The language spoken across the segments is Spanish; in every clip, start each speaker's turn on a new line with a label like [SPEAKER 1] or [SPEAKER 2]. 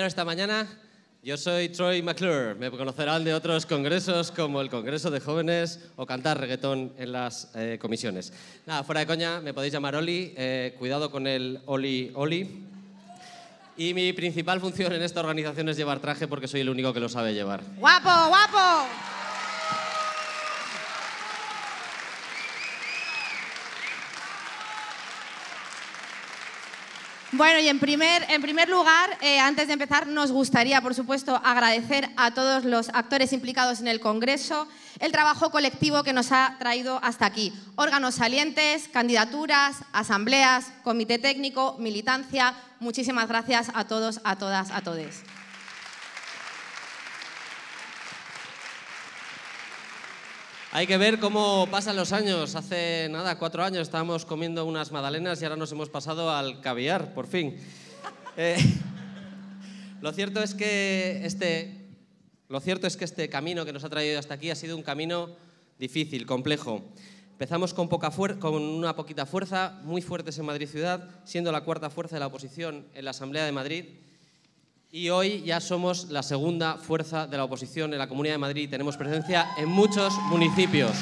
[SPEAKER 1] Esta mañana yo soy Troy McClure, me conocerán de otros congresos como el Congreso de Jóvenes o cantar reggaetón en las eh, comisiones. Nada, fuera de coña, me podéis llamar Oli, eh, cuidado con el Oli Oli. Y mi principal función en esta organización es llevar traje porque soy el único que lo sabe llevar.
[SPEAKER 2] ¡Guapo, guapo!
[SPEAKER 3] Bueno, y en primer, lugar, eh, antes de empezar, nos gustaría, por supuesto, agradecer a todos los actores implicados en el Congreso el trabajo colectivo que nos ha traído hasta aquí. Órganos salientes, candidaturas, asambleas, comité técnico, militancia. Muchísimas gracias a todos, a todas, a
[SPEAKER 1] todes. Hay que ver cómo pasan los años. Hace nada, cuatro años, estábamos comiendo unas magdalenas y ahora nos hemos pasado al caviar, por fin. Eh, lo cierto es que este. Lo cierto es que este camino que nos ha traído hasta aquí ha sido un camino difícil, complejo. Empezamos con, poca con una poquita fuerza, muy fuertes en Madrid Ciudad, siendo la cuarta fuerza de la oposición en la Asamblea de Madrid y hoy ya somos la segunda fuerza de la oposición en la Comunidad de Madrid. Tenemos presencia en muchos municipios.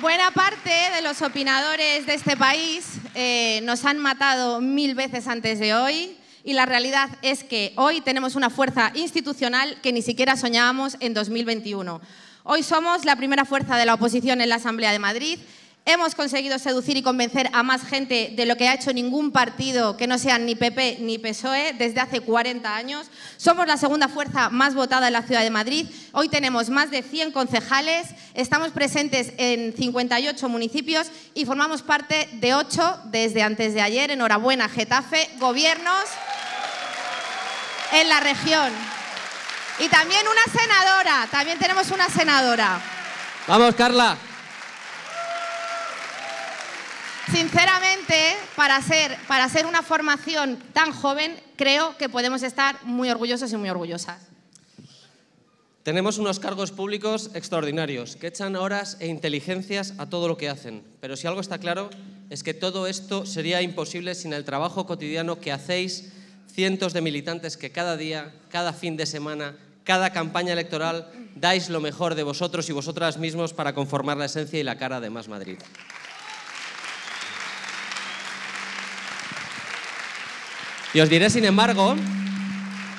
[SPEAKER 3] Buena parte de los opinadores de este país eh, nos han matado mil veces antes de hoy y la realidad es que hoy tenemos una fuerza institucional que ni siquiera soñábamos en 2021. Hoy somos la primera fuerza de la oposición en la Asamblea de Madrid Hemos conseguido seducir y convencer a más gente de lo que ha hecho ningún partido que no sean ni PP ni PSOE desde hace 40 años. Somos la segunda fuerza más votada en la Ciudad de Madrid. Hoy tenemos más de 100 concejales, estamos presentes en 58 municipios y formamos parte de 8 desde antes de ayer. Enhorabuena, Getafe, gobiernos en la región. Y también una senadora, también tenemos una senadora.
[SPEAKER 1] Vamos, Carla
[SPEAKER 3] sinceramente, para ser, una formación tan joven, creo que podemos estar muy orgullosos y muy orgullosas.
[SPEAKER 1] Tenemos unos cargos públicos extraordinarios que echan horas e inteligencias a todo lo que hacen. Pero si algo está claro es que todo esto sería imposible sin el trabajo cotidiano que hacéis cientos de militantes que cada día, cada fin de semana, cada campaña electoral dais lo mejor de vosotros y vosotras mismos para conformar la esencia y la cara de Más Madrid. Y os diré, sin embargo,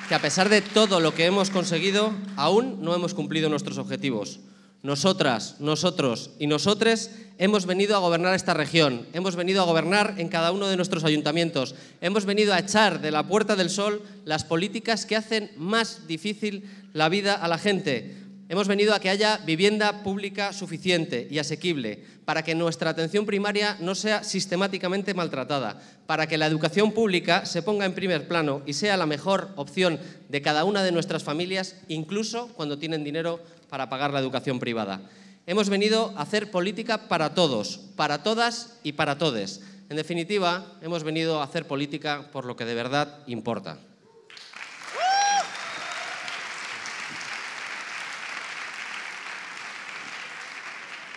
[SPEAKER 1] que a pesar de todo lo que hemos conseguido, aún no hemos cumplido nuestros objetivos. Nosotras, nosotros y nosotres hemos venido a gobernar esta región, hemos venido a gobernar en cada uno de nuestros ayuntamientos, hemos venido a echar de la puerta del sol las políticas que hacen más difícil la vida a la gente, Hemos venido a que haya vivienda pública suficiente y asequible, para que nuestra atención primaria no sea sistemáticamente maltratada, para que la educación pública se ponga en primer plano y sea la mejor opción de cada una de nuestras familias, incluso cuando tienen dinero para pagar la educación privada. Hemos venido a hacer política para todos, para todas y para todes. En definitiva, hemos venido a hacer política por lo que de verdad importa.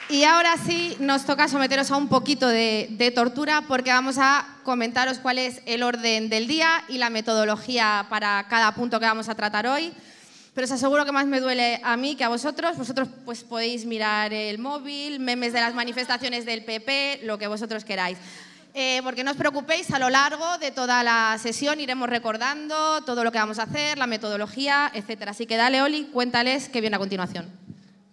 [SPEAKER 3] Y ahora sí nos toca someteros a un poquito de, tortura porque vamos a comentaros cuál es el orden del día y la metodología para cada punto que vamos a tratar hoy. Pero os aseguro que más me duele a mí que a vosotros. Vosotros pues, podéis mirar el móvil, memes de las manifestaciones del PP, lo que vosotros queráis. Eh, porque no os preocupéis, a lo largo de toda la sesión iremos recordando todo lo que vamos a hacer, la metodología, etc. Así que dale, Oli, cuéntales qué viene a continuación.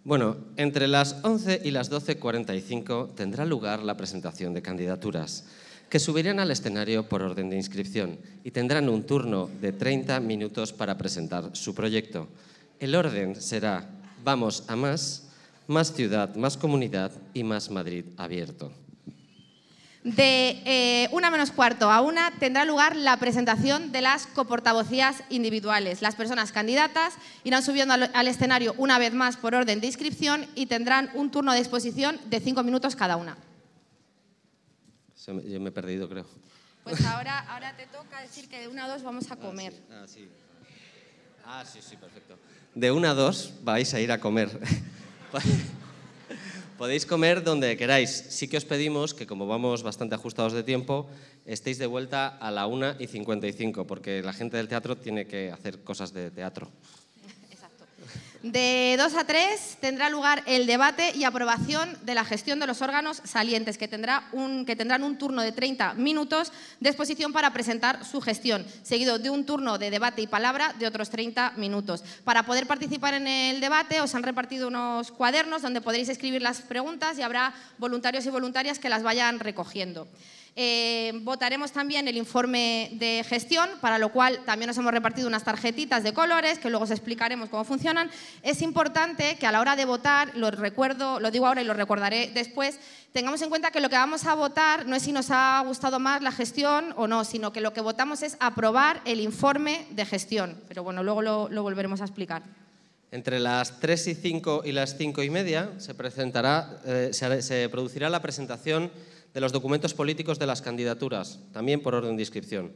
[SPEAKER 1] Bueno, entre las 11 y las 12.45 tendrá lugar la presentación de candidaturas, que subirán al escenario por orden de inscripción y tendrán un turno de 30 minutos para presentar su proyecto. El orden será Vamos a más, más ciudad, más comunidad y más Madrid abierto.
[SPEAKER 3] De eh, una menos cuarto a una tendrá lugar la presentación de las coportavocías individuales. Las personas candidatas irán subiendo al, escenario una vez más por orden de inscripción y tendrán un turno de exposición de cinco minutos cada una.
[SPEAKER 1] yo me he perdido, creo.
[SPEAKER 3] Pues ahora, ahora te toca decir que de una a dos vamos a ah, comer.
[SPEAKER 1] Ah, sí. Ah, sí, ah, sí, sí, perfecto. De una a dos vais a ir a comer. Podéis comer donde queráis. Sí que os pedimos que, como vamos bastante ajustados de tiempo, estéis de vuelta a la 1 y 55, porque la gente del teatro tiene que hacer cosas de teatro.
[SPEAKER 3] De 2 a 3 tendrá lugar el debate y aprobación de la gestión de los órganos salientes, que, que, tendrán un turno de 30 minutos de exposición para presentar su gestión, seguido de un turno de debate y palabra de otros 30 minutos. Para poder participar en el debate os han repartido unos cuadernos donde podréis escribir las preguntas y habrá voluntarios y voluntarias que las vayan recogiendo. Eh, votaremos también el informe de gestión, para lo cual también nos hemos repartido unas tarjetitas de colores que luego os explicaremos cómo funcionan. Es importante que a la hora de votar, lo recuerdo, lo digo ahora y lo recordaré después, tengamos en cuenta que lo que vamos a votar no es si nos ha gustado más la gestión o no, sino que lo que votamos es aprobar el informe de gestión. Pero bueno, luego lo, volveremos a explicar.
[SPEAKER 1] Entre las 3 y 5 y las 5 y media se, presentará, eh, se, se producirá la presentación de los documentos políticos de las candidaturas, también por orden de inscripción.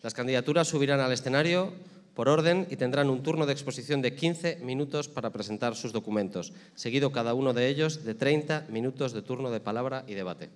[SPEAKER 1] Las candidaturas subirán al escenario por orden y tendrán un turno de exposición de 15 minutos para presentar sus documentos, seguido cada uno de ellos de 30 minutos de turno de palabra y debate.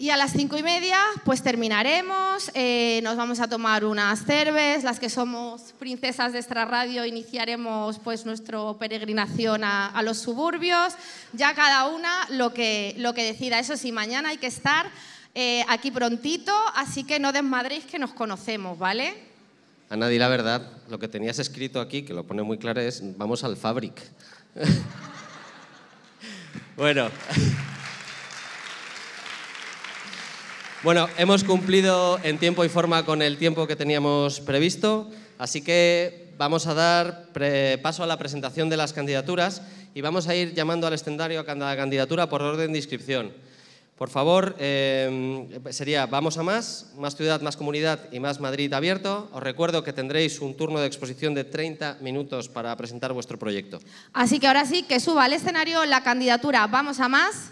[SPEAKER 3] Y a las cinco y media, pues terminaremos, eh, nos vamos a tomar unas cerves, las que somos princesas de Extra Radio iniciaremos pues nuestra peregrinación a, los suburbios, ya cada una lo que, lo que decida. Eso sí, mañana hay que estar eh, aquí prontito, así que no desmadréis que nos conocemos, ¿vale?
[SPEAKER 1] A nadie la verdad, lo que tenías escrito aquí, que lo pone muy claro, es vamos al Fabric. bueno... Bueno, hemos cumplido en tiempo y forma con el tiempo que teníamos previsto, así que vamos a dar paso a la presentación de las candidaturas y vamos a ir llamando al escenario a cada candidatura por orden de inscripción. Por favor, eh, sería Vamos a Más, Más Ciudad, Más Comunidad y Más Madrid Abierto. Os recuerdo que tendréis un turno de exposición de 30 minutos para presentar vuestro proyecto.
[SPEAKER 3] Así que ahora sí, que suba al escenario la candidatura Vamos a Más,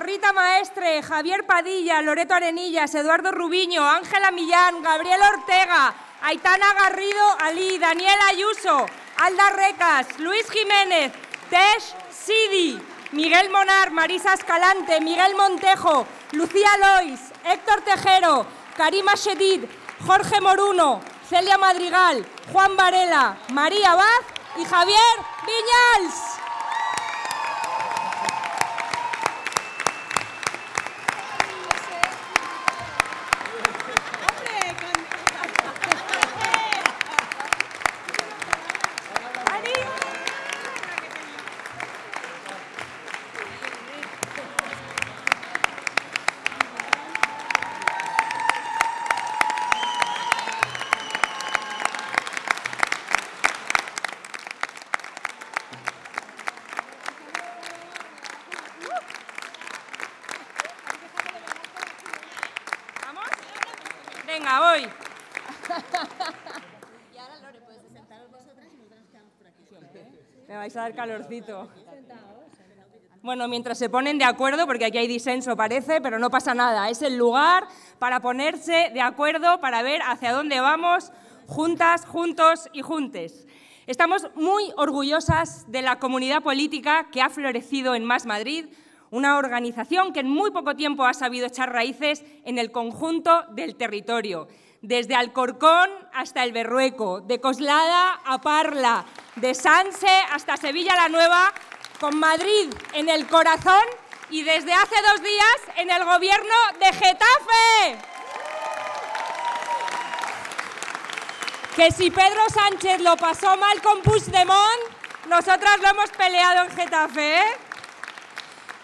[SPEAKER 4] Rita Maestre, Javier Padilla, Loreto Arenillas, Eduardo Rubiño, Ángela Millán, Gabriel Ortega, Aitana Garrido Ali, Daniel Ayuso, Alda Recas, Luis Jiménez, Tesh Sidi, Miguel Monar, Marisa Escalante, Miguel Montejo, Lucía Lois, Héctor Tejero, Karima Shedid, Jorge Moruno, Celia Madrigal, Juan Varela, María Baz y Javier Viñals. calorcito. Bueno, mientras se ponen de acuerdo, porque aquí hay disenso parece, pero no pasa nada. Es el lugar para ponerse de acuerdo, para ver hacia dónde vamos juntas, juntos y juntes. Estamos muy orgullosas de la comunidad política que ha florecido en Más Madrid, una organización que en muy poco tiempo ha sabido echar raíces en el conjunto del territorio, desde Alcorcón hasta el Berrueco, de Coslada a Parla, de Sanse hasta Sevilla la Nueva, con Madrid en el corazón y desde hace dos días en el gobierno de Getafe. Que si Pedro Sánchez lo pasó mal con Puigdemont, nosotras lo hemos peleado en Getafe. ¿eh?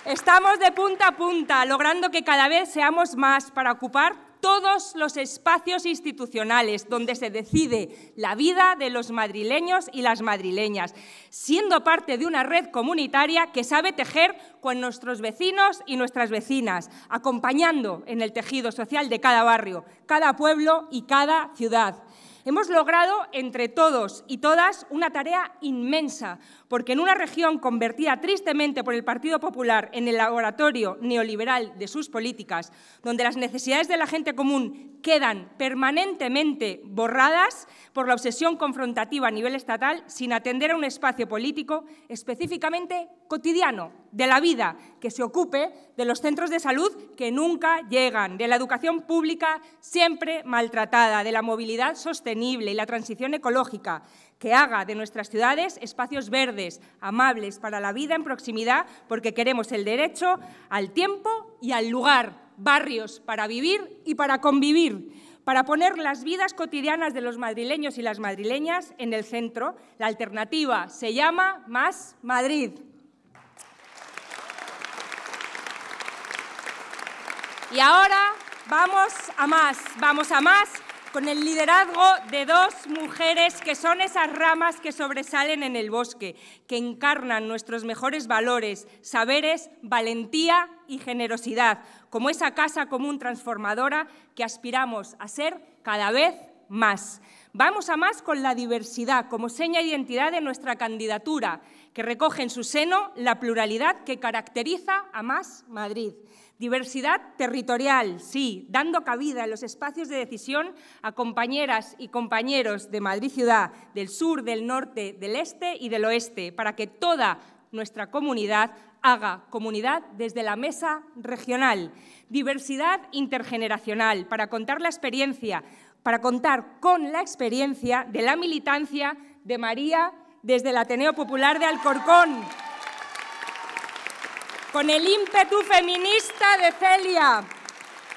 [SPEAKER 4] Estamos de punta a punta, logrando que cada vez seamos más para ocupar todos los espacios institucionales donde se decide la vida de los madrileños y las madrileñas, siendo parte de una red comunitaria que sabe tejer con nuestros vecinos y nuestras vecinas, acompañando en el tejido social de cada barrio, cada pueblo y cada ciudad. Hemos logrado entre todos y todas una tarea inmensa, porque en una región convertida tristemente por el Partido Popular en el laboratorio neoliberal de sus políticas, donde las necesidades de la gente común quedan permanentemente borradas por la obsesión confrontativa a nivel estatal, sin atender a un espacio político específicamente cotidiano de la vida, que se ocupe de los centros de salud que nunca llegan, de la educación pública siempre maltratada, de la movilidad sostenible y la transición ecológica, que haga de nuestras ciudades espacios verdes, amables para la vida en proximidad, porque queremos el derecho al tiempo y al lugar, barrios para vivir y para convivir para poner las vidas cotidianas de los madrileños y las madrileñas en el centro. La alternativa se llama Más Madrid. Y ahora vamos a más, vamos a más con el liderazgo de dos mujeres que son esas ramas que sobresalen en el bosque, que encarnan nuestros mejores valores, saberes, valentía y generosidad, como esa casa común transformadora que aspiramos a ser cada vez más. Vamos a más con la diversidad como seña de identidad de nuestra candidatura, que recoge en su seno la pluralidad que caracteriza a Más Madrid. Diversidad territorial, sí, dando cabida en los espacios de decisión a compañeras y compañeros de Madrid Ciudad, del sur, del norte, del este y del oeste, para que toda nuestra comunidad haga comunidad desde la mesa regional. Diversidad intergeneracional, para contar la experiencia, para contar con la experiencia de la militancia de María desde el Ateneo Popular de Alcorcón con el ímpetu feminista de Celia,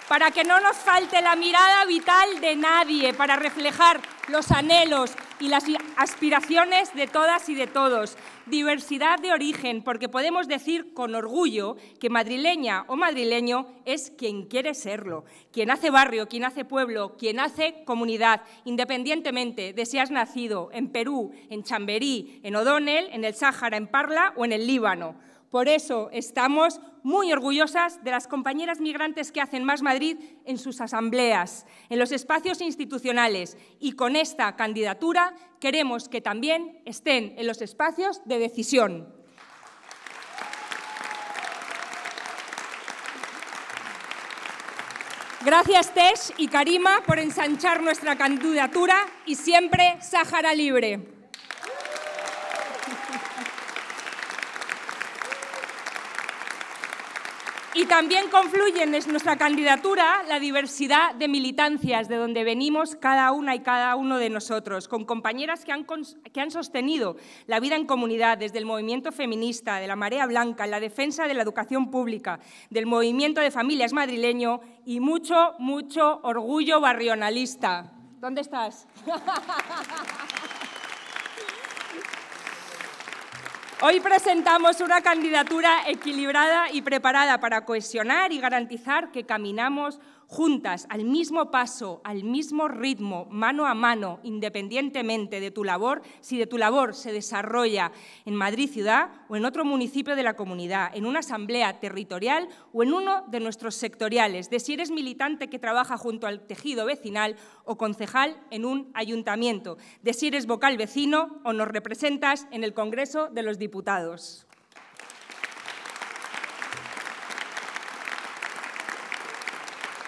[SPEAKER 4] para que no nos falte la mirada vital de nadie, para reflejar los anhelos y las aspiraciones de todas y de todos. Diversidad de origen, porque podemos decir con orgullo que madrileña o madrileño es quien quiere serlo, quien hace barrio, quien hace pueblo, quien hace comunidad, independientemente de si has nacido en Perú, en Chamberí, en O'Donnell, en el Sáhara, en Parla o en el Líbano. Por eso estamos muy orgullosas de las compañeras migrantes que hacen Más Madrid en sus asambleas, en los espacios institucionales y con esta candidatura queremos que también estén en los espacios de decisión. Gracias Tesh y Karima por ensanchar nuestra candidatura y siempre Sáhara Libre. Y también confluyen en nuestra candidatura la diversidad de militancias de donde venimos cada una y cada uno de nosotros, con compañeras que han, que han sostenido la vida en comunidad desde el movimiento feminista, de la Marea Blanca, la defensa de la educación pública, del movimiento de familias madrileño y mucho, mucho orgullo barrionalista. ¿Dónde estás? Hoy presentamos una candidatura equilibrada y preparada para cohesionar y garantizar que caminamos juntas, al mismo paso, al mismo ritmo, mano a mano, independientemente de tu labor, si de tu labor se desarrolla en Madrid ciudad o en otro municipio de la comunidad, en una asamblea territorial o en uno de nuestros sectoriales, de si eres militante que trabaja junto al tejido vecinal o concejal en un ayuntamiento, de si eres vocal vecino o nos representas en el Congreso de los Diputados.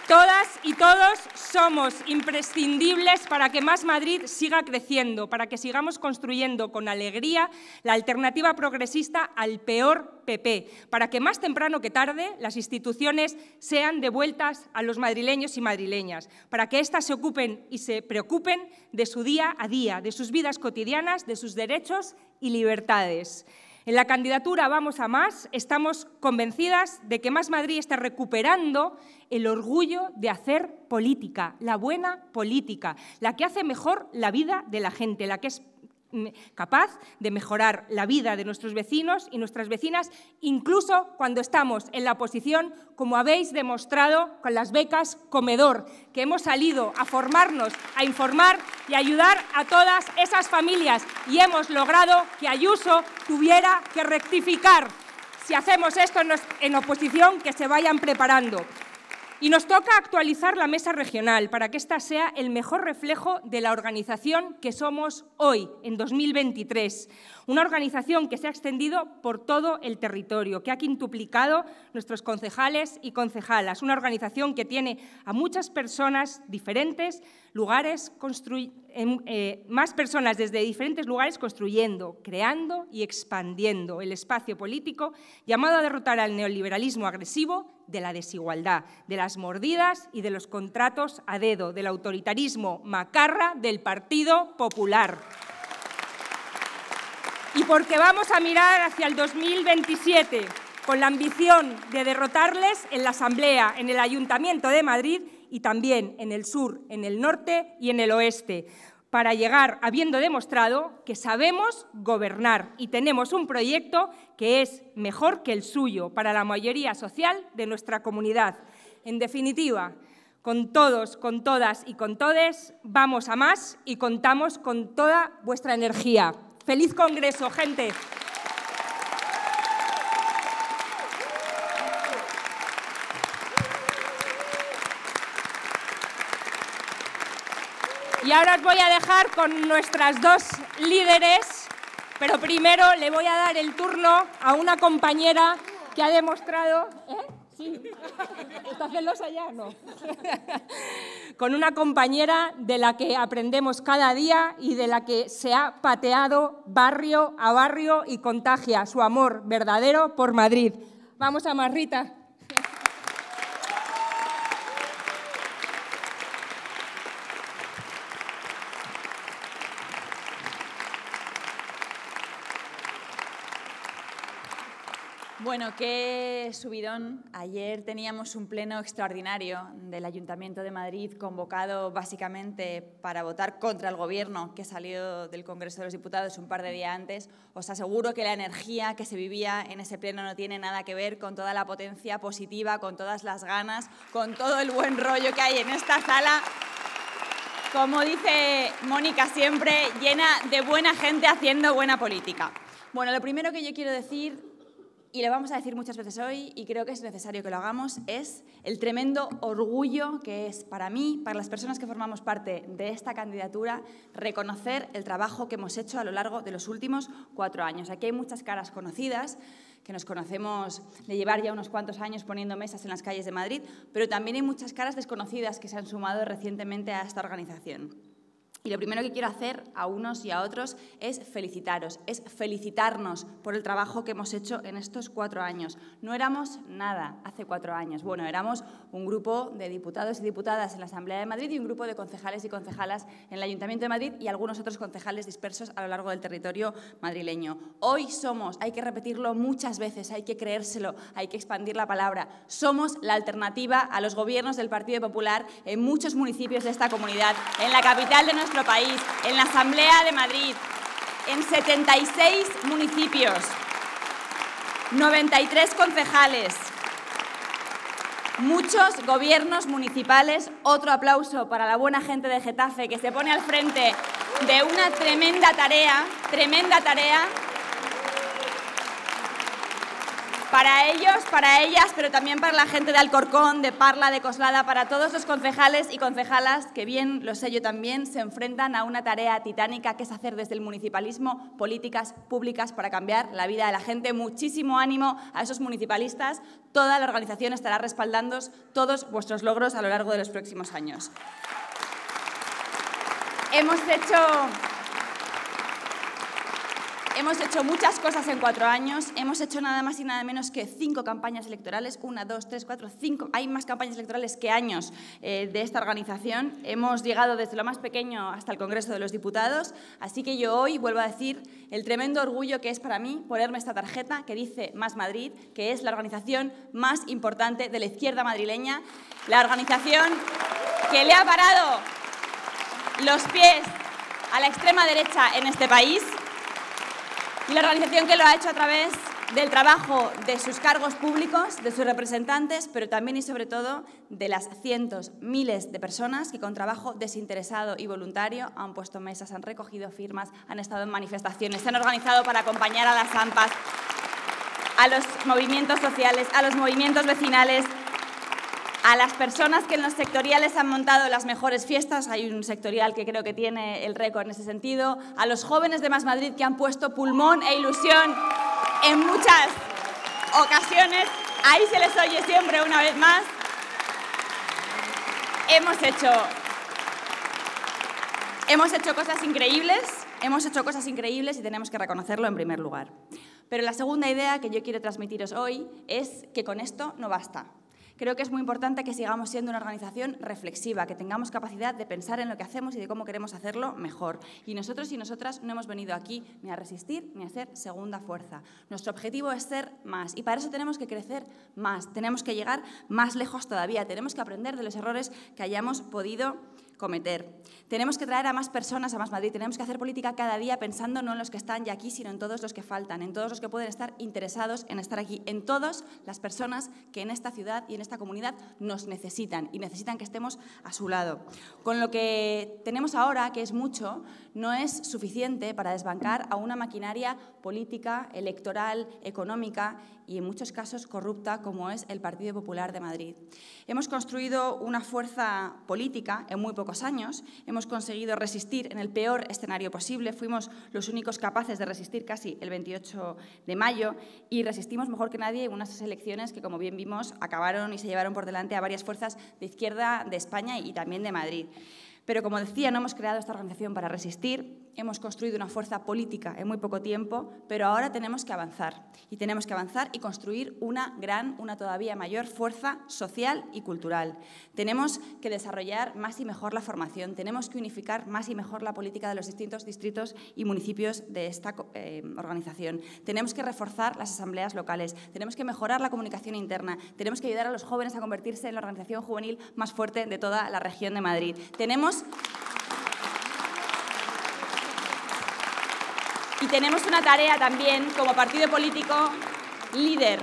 [SPEAKER 4] Todas y todos somos imprescindibles para que Más Madrid siga creciendo, para que sigamos construyendo con alegría la alternativa progresista al peor PP, para que más temprano que tarde las instituciones sean devueltas a los madrileños y madrileñas, para que éstas se ocupen y se preocupen de su día a día, de sus vidas cotidianas, de sus derechos y libertades. En la candidatura Vamos a Más estamos convencidas de que Más Madrid está recuperando el orgullo de hacer política, la buena política, la que hace mejor la vida de la gente, la que es capaz de mejorar la vida de nuestros vecinos y nuestras vecinas, incluso cuando estamos en la posición, como habéis demostrado con las becas comedor, que hemos salido a formarnos, a informar y ayudar a todas esas familias y hemos logrado que Ayuso tuviera que rectificar. Si hacemos esto en oposición, que se vayan preparando. Y nos toca actualizar la mesa regional para que ésta sea el mejor reflejo de la organización que somos hoy, en 2023. Una organización que se ha extendido por todo el territorio, que ha quintuplicado nuestros concejales y concejalas. Una organización que tiene a muchas personas diferentes lugares em, eh, más personas desde diferentes lugares construyendo, creando y expandiendo el espacio político llamado a derrotar al neoliberalismo agresivo de la desigualdad, de las mordidas y de los contratos a dedo, del autoritarismo macarra del Partido Popular. Y porque vamos a mirar hacia el 2027 con la ambición de derrotarles en la Asamblea, en el Ayuntamiento de Madrid y también en el sur, en el norte y en el oeste, para llegar habiendo demostrado que sabemos gobernar y tenemos un proyecto que es mejor que el suyo para la mayoría social de nuestra comunidad. En definitiva, con todos, con todas y con todes, vamos a más y contamos con toda vuestra energía. ¡Feliz Congreso, gente! ahora os voy a dejar con nuestras dos líderes, pero primero le voy a dar el turno a una compañera que ha demostrado... ¿eh? Sí. ¿Está celosa ya? No. Con una compañera de la que aprendemos cada día y de la que se ha pateado barrio a barrio y contagia su amor verdadero por Madrid. Vamos a Marrita.
[SPEAKER 5] Bueno, qué subidón. Ayer teníamos un pleno extraordinario del Ayuntamiento de Madrid convocado básicamente para votar contra el Gobierno que salió del Congreso de los Diputados un par de días antes. Os aseguro que la energía que se vivía en ese pleno no tiene nada que ver con toda la potencia positiva, con todas las ganas, con todo el buen rollo que hay en esta sala como dice Mónica siempre, llena de buena gente haciendo buena política. Bueno, lo primero que yo quiero decir y lo vamos a decir muchas veces hoy y creo que es necesario que lo hagamos, es el tremendo orgullo que es para mí, para las personas que formamos parte de esta candidatura, reconocer el trabajo que hemos hecho a lo largo de los últimos cuatro años. Aquí hay muchas caras conocidas que nos conocemos de llevar ya unos cuantos años poniendo mesas en las calles de Madrid, pero también hay muchas caras desconocidas que se han sumado recientemente a esta organización. Y lo primero que quiero hacer a unos y a otros es felicitaros, es felicitarnos por el trabajo que hemos hecho en estos cuatro años. No éramos nada hace cuatro años. Bueno, éramos un grupo de diputados y diputadas en la Asamblea de Madrid y un grupo de concejales y concejalas en el Ayuntamiento de Madrid y algunos otros concejales dispersos a lo largo del territorio madrileño. Hoy somos, hay que repetirlo muchas veces, hay que creérselo, hay que expandir la palabra, somos la alternativa a los gobiernos del Partido Popular en muchos municipios de esta comunidad, en la capital de nuestra país, en la Asamblea de Madrid, en 76 municipios, 93 concejales, muchos gobiernos municipales. Otro aplauso para la buena gente de Getafe que se pone al frente de una tremenda tarea, tremenda tarea para ellos, para ellas, pero también para la gente de Alcorcón, de Parla, de Coslada, para todos los concejales y concejalas que bien lo sé yo también, se enfrentan a una tarea titánica que es hacer desde el municipalismo políticas públicas para cambiar la vida de la gente. Muchísimo ánimo a esos municipalistas. Toda la organización estará respaldando todos vuestros logros a lo largo de los próximos años. Hemos hecho Hemos hecho muchas cosas en cuatro años. Hemos hecho nada más y nada menos que cinco campañas electorales. Una, dos, tres, cuatro, cinco. Hay más campañas electorales que años eh, de esta organización. Hemos llegado desde lo más pequeño hasta el Congreso de los Diputados. Así que yo hoy vuelvo a decir el tremendo orgullo que es para mí ponerme esta tarjeta que dice Más Madrid, que es la organización más importante de la izquierda madrileña. La organización que le ha parado los pies a la extrema derecha en este país y la organización que lo ha hecho a través del trabajo de sus cargos públicos, de sus representantes, pero también y sobre todo de las cientos, miles de personas que con trabajo desinteresado y voluntario han puesto mesas, han recogido firmas, han estado en manifestaciones, se han organizado para acompañar a las AMPAs, a los movimientos sociales, a los movimientos vecinales, a las personas que en los sectoriales han montado las mejores fiestas, hay un sectorial que creo que tiene el récord en ese sentido, a los jóvenes de Más Madrid que han puesto pulmón e ilusión en muchas ocasiones, ahí se les oye siempre una vez más. Hemos hecho, hemos hecho cosas increíbles, hemos hecho cosas increíbles y tenemos que reconocerlo en primer lugar. Pero la segunda idea que yo quiero transmitiros hoy es que con esto no basta. Creo que es muy importante que sigamos siendo una organización reflexiva, que tengamos capacidad de pensar en lo que hacemos y de cómo queremos hacerlo mejor. Y nosotros y nosotras no hemos venido aquí ni a resistir ni a ser segunda fuerza. Nuestro objetivo es ser más y para eso tenemos que crecer más, tenemos que llegar más lejos todavía, tenemos que aprender de los errores que hayamos podido cometer. Tenemos que traer a más personas a Más Madrid, tenemos que hacer política cada día pensando no en los que están ya aquí, sino en todos los que faltan, en todos los que pueden estar interesados en estar aquí, en todas las personas que en esta ciudad y en esta comunidad nos necesitan y necesitan que estemos a su lado. Con lo que tenemos ahora, que es mucho, no es suficiente para desbancar a una maquinaria política, electoral, económica y en muchos casos corrupta como es el Partido Popular de Madrid. Hemos construido una fuerza política en muy pocos años, hemos conseguido resistir en el peor escenario posible, fuimos los únicos capaces de resistir casi el 28 de mayo y resistimos mejor que nadie unas elecciones que, como bien vimos, acabaron y se llevaron por delante a varias fuerzas de izquierda de España y también de Madrid. Pero como decía, no hemos creado esta organización para resistir, hemos construido una fuerza política en muy poco tiempo, pero ahora tenemos que avanzar. Y tenemos que avanzar y construir una gran, una todavía mayor fuerza social y cultural. Tenemos que desarrollar más y mejor la formación, tenemos que unificar más y mejor la política de los distintos distritos y municipios de esta eh, organización. Tenemos que reforzar las asambleas locales, tenemos que mejorar la comunicación interna, tenemos que ayudar a los jóvenes a convertirse en la organización juvenil más fuerte de toda la región de Madrid. Tenemos... Y tenemos una tarea también como partido político líder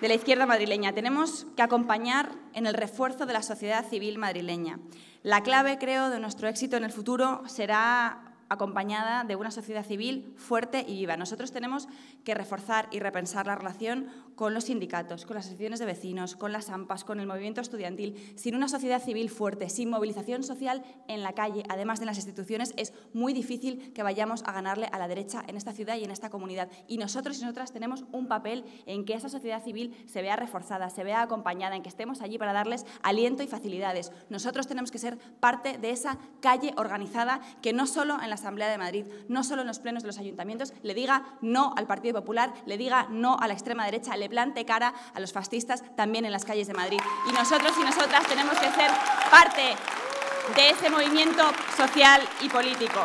[SPEAKER 5] de la izquierda madrileña. Tenemos que acompañar en el refuerzo de la sociedad civil madrileña. La clave, creo, de nuestro éxito en el futuro será acompañada de una sociedad civil fuerte y viva. Nosotros tenemos que reforzar y repensar la relación con los sindicatos, con las asociaciones de vecinos, con las AMPAs, con el movimiento estudiantil. Sin una sociedad civil fuerte, sin movilización social en la calle, además de las instituciones, es muy difícil que vayamos a ganarle a la derecha en esta ciudad y en esta comunidad. Y nosotros y nosotras tenemos un papel en que esa sociedad civil se vea reforzada, se vea acompañada, en que estemos allí para darles aliento y facilidades. Nosotros tenemos que ser parte de esa calle organizada que no solo en la Asamblea de Madrid, no solo en los plenos de los ayuntamientos, le diga no al Partido Popular, le diga no a la extrema derecha, le plante cara a los fascistas también en las calles de Madrid. Y nosotros y nosotras tenemos que ser parte de ese movimiento social y político.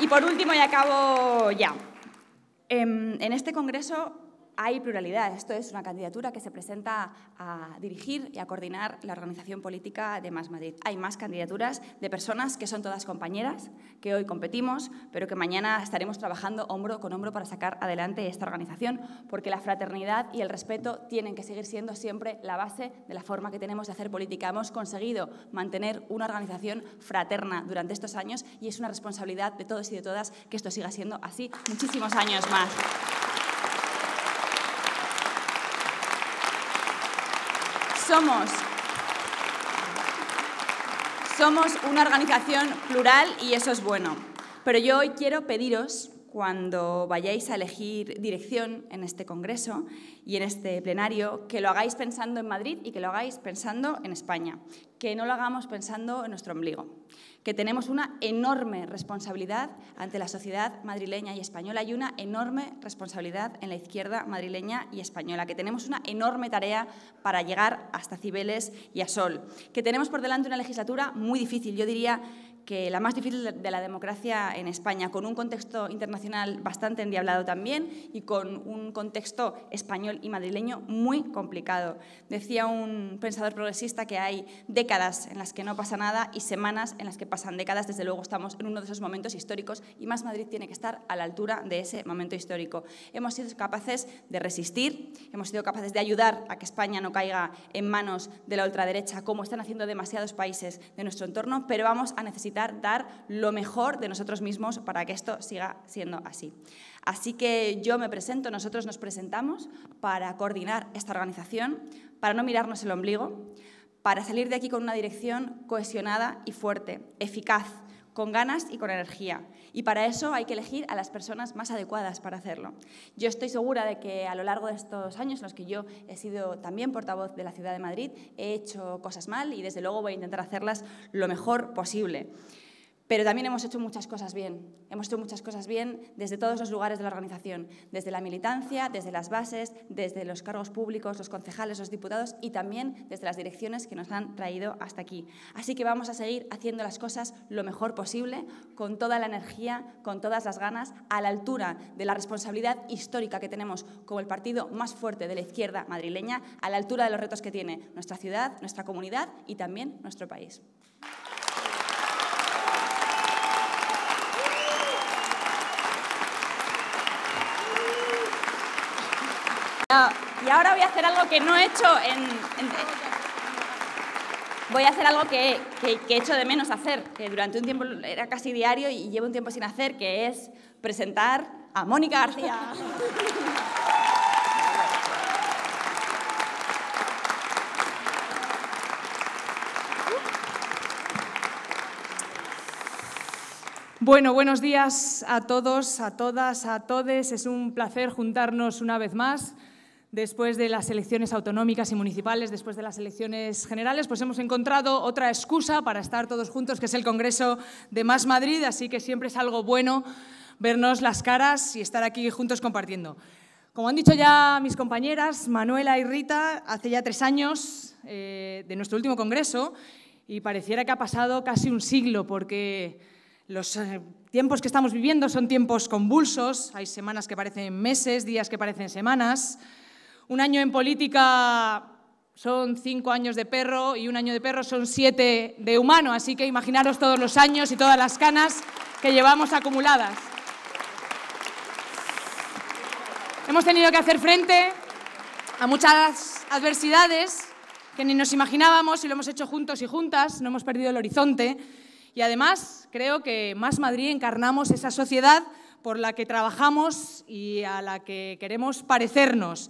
[SPEAKER 5] Y por último, y acabo ya. Em, en este Congreso hay pluralidad. Esto es una candidatura que se presenta a dirigir y a coordinar la organización política de Más Madrid. Hay más candidaturas de personas que son todas compañeras, que hoy competimos, pero que mañana estaremos trabajando hombro con hombro para sacar adelante esta organización, porque la fraternidad y el respeto tienen que seguir siendo siempre la base de la forma que tenemos de hacer política. Hemos conseguido mantener una organización fraterna durante estos años y es una responsabilidad de todos y de todas que esto siga siendo así muchísimos años más. somos. Somos una organización plural y eso es bueno. Pero yo hoy quiero pediros, cuando vayáis a elegir dirección en este Congreso y en este plenario, que lo hagáis pensando en Madrid y que lo hagáis pensando en España, que no lo hagamos pensando en nuestro ombligo que tenemos una enorme responsabilidad ante la sociedad madrileña y española y una enorme responsabilidad en la izquierda madrileña y española, que tenemos una enorme tarea para llegar hasta Cibeles y a Sol, que tenemos por delante una legislatura muy difícil, yo diría que la más difícil de la democracia en España, con un contexto internacional bastante endiablado también y con un contexto español y madrileño muy complicado. Decía un pensador progresista que hay décadas en las que no pasa nada y semanas en las que pasan décadas. Desde luego estamos en uno de esos momentos históricos y Más Madrid tiene que estar a la altura de ese momento histórico. Hemos sido capaces de resistir, hemos sido capaces de ayudar a que España no caiga en manos de la ultraderecha, como están haciendo demasiados países de nuestro entorno, pero vamos a necesitar dar lo mejor de nosotros mismos para que esto siga siendo así. Así que yo me presento, nosotros nos presentamos para coordinar esta organización, para no mirarnos el ombligo, para salir de aquí con una dirección cohesionada y fuerte, eficaz, con ganas y con energía. Y para eso hay que elegir a las personas más adecuadas para hacerlo. Yo estoy segura de que a lo largo de estos años, en los que yo he sido también portavoz de la Ciudad de Madrid, he hecho cosas mal y desde luego voy a intentar hacerlas lo mejor posible. Pero también hemos hecho muchas cosas bien. Hemos hecho muchas cosas bien desde todos los lugares de la organización, desde la militancia, desde las bases, desde los cargos públicos, los concejales, los diputados y también desde las direcciones que nos han traído hasta aquí. Así que vamos a seguir haciendo las cosas lo mejor posible, con toda la energía, con todas las ganas, a la altura de la responsabilidad histórica que tenemos como el partido más fuerte de la izquierda madrileña, a la altura de los retos que tiene nuestra ciudad, nuestra comunidad y también nuestro país. Ah, y ahora voy a hacer algo que no he hecho en... voy a hacer algo que, que, he hecho de menos hacer, que durante un tiempo era casi diario y llevo un tiempo sin hacer, que es presentar a Mónica García.
[SPEAKER 6] Bueno, buenos días a todos, a todas, a todes. Es un placer juntarnos una vez más después de las elecciones autonómicas y municipales, después de las elecciones generales, pues hemos encontrado otra excusa para estar todos juntos, que es el Congreso de Más Madrid, así que siempre es algo bueno vernos las caras y estar aquí juntos compartiendo. Como han dicho ya mis compañeras, Manuela y Rita, hace ya tres años eh, de nuestro último Congreso y pareciera que ha pasado casi un siglo porque los eh, tiempos que estamos viviendo son tiempos convulsos, hay semanas que parecen meses, días que parecen semanas, un año en política son cinco años de perro y un año de perro son siete de humano, así que imaginaros todos los años y todas las canas que llevamos acumuladas. Hemos tenido que hacer frente a muchas adversidades que ni nos imaginábamos y lo hemos hecho juntos y juntas, no hemos perdido el horizonte y además creo que Más Madrid encarnamos esa sociedad por la que trabajamos y a la que queremos parecernos.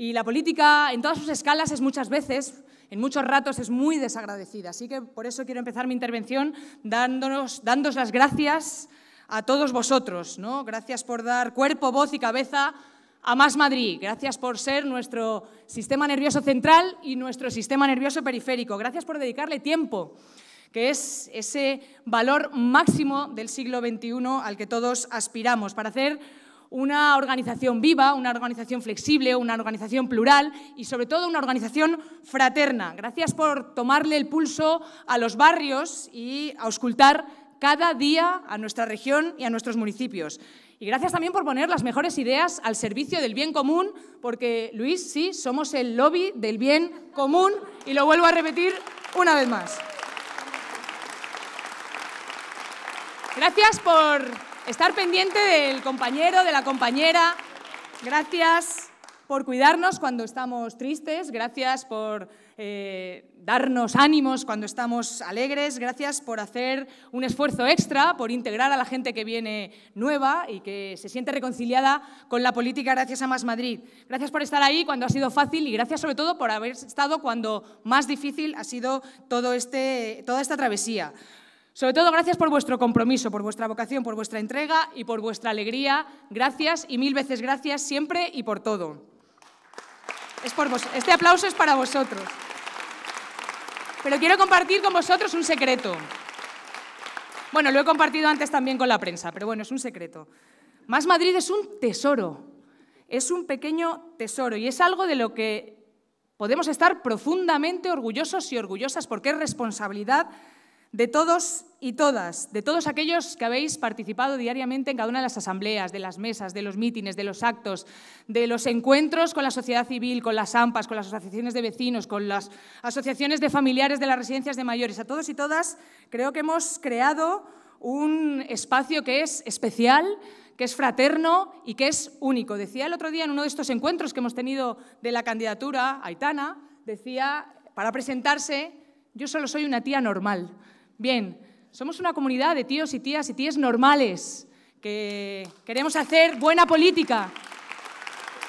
[SPEAKER 6] Y la política, en todas sus escalas, es muchas veces, en muchos ratos, es muy desagradecida. Así que por eso quiero empezar mi intervención dándonos, dándos las gracias a todos vosotros. ¿no? Gracias por dar cuerpo, voz y cabeza a Más Madrid. Gracias por ser nuestro sistema nervioso central y nuestro sistema nervioso periférico. Gracias por dedicarle tiempo, que es ese valor máximo del siglo XXI al que todos aspiramos, para hacer una organización viva, una organización flexible, una organización plural y sobre todo una organización fraterna. Gracias por tomarle el pulso a los barrios y auscultar cada día a nuestra región y a nuestros municipios. Y gracias también por poner las mejores ideas al servicio del bien común, porque Luis, sí, somos el lobby del bien común y lo vuelvo a repetir una vez más. Gracias por Estar pendiente del compañero, de la compañera. Gracias por cuidarnos cuando estamos tristes, gracias por eh, darnos ánimos cuando estamos alegres, gracias por hacer un esfuerzo extra, por integrar a la gente que viene nueva y que se siente reconciliada con la política gracias a Más Madrid. Gracias por estar ahí cuando ha sido fácil y gracias sobre todo por haber estado cuando más difícil ha sido todo este, toda esta travesía. Sobre todo, gracias por vuestro compromiso, por vuestra vocación, por vuestra entrega y por vuestra alegría. Gracias y mil veces gracias siempre y por todo. este aplauso es para vosotros. Pero quiero compartir con vosotros un secreto. Bueno, lo he compartido antes también con la prensa, pero bueno, es un secreto. Más Madrid es un tesoro, es un pequeño tesoro y es algo de lo que podemos estar profundamente orgullosos y orgullosas porque es responsabilidad de todos y todas, de todos aquellos que habéis participado diariamente en cada una de las asambleas, de las mesas, de los mítines, de los actos, de los encuentros con la sociedad civil, con las AMPAs, con las asociaciones de vecinos, con las asociaciones de familiares de las residencias de mayores. A todos y todas creo que hemos creado un espacio que es especial, que es fraterno y que es único. Decía el otro día en uno de estos encuentros que hemos tenido de la candidatura, Aitana, decía, para presentarse, yo solo soy una tía normal. Bien, somos una comunidad de tíos y tías y tías normales que queremos hacer buena política.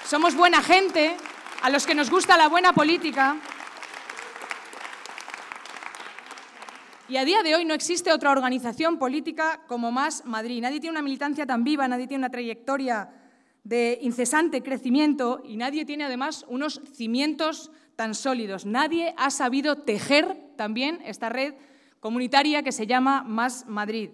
[SPEAKER 6] Somos buena gente, a los que nos gusta la buena política. Y a día de hoy no existe otra organización política como Más Madrid. Nadie tiene una militancia tan viva, nadie tiene una trayectoria de incesante crecimiento y nadie tiene además unos cimientos tan sólidos. Nadie ha sabido tejer también esta red comunitaria que se llama Más Madrid.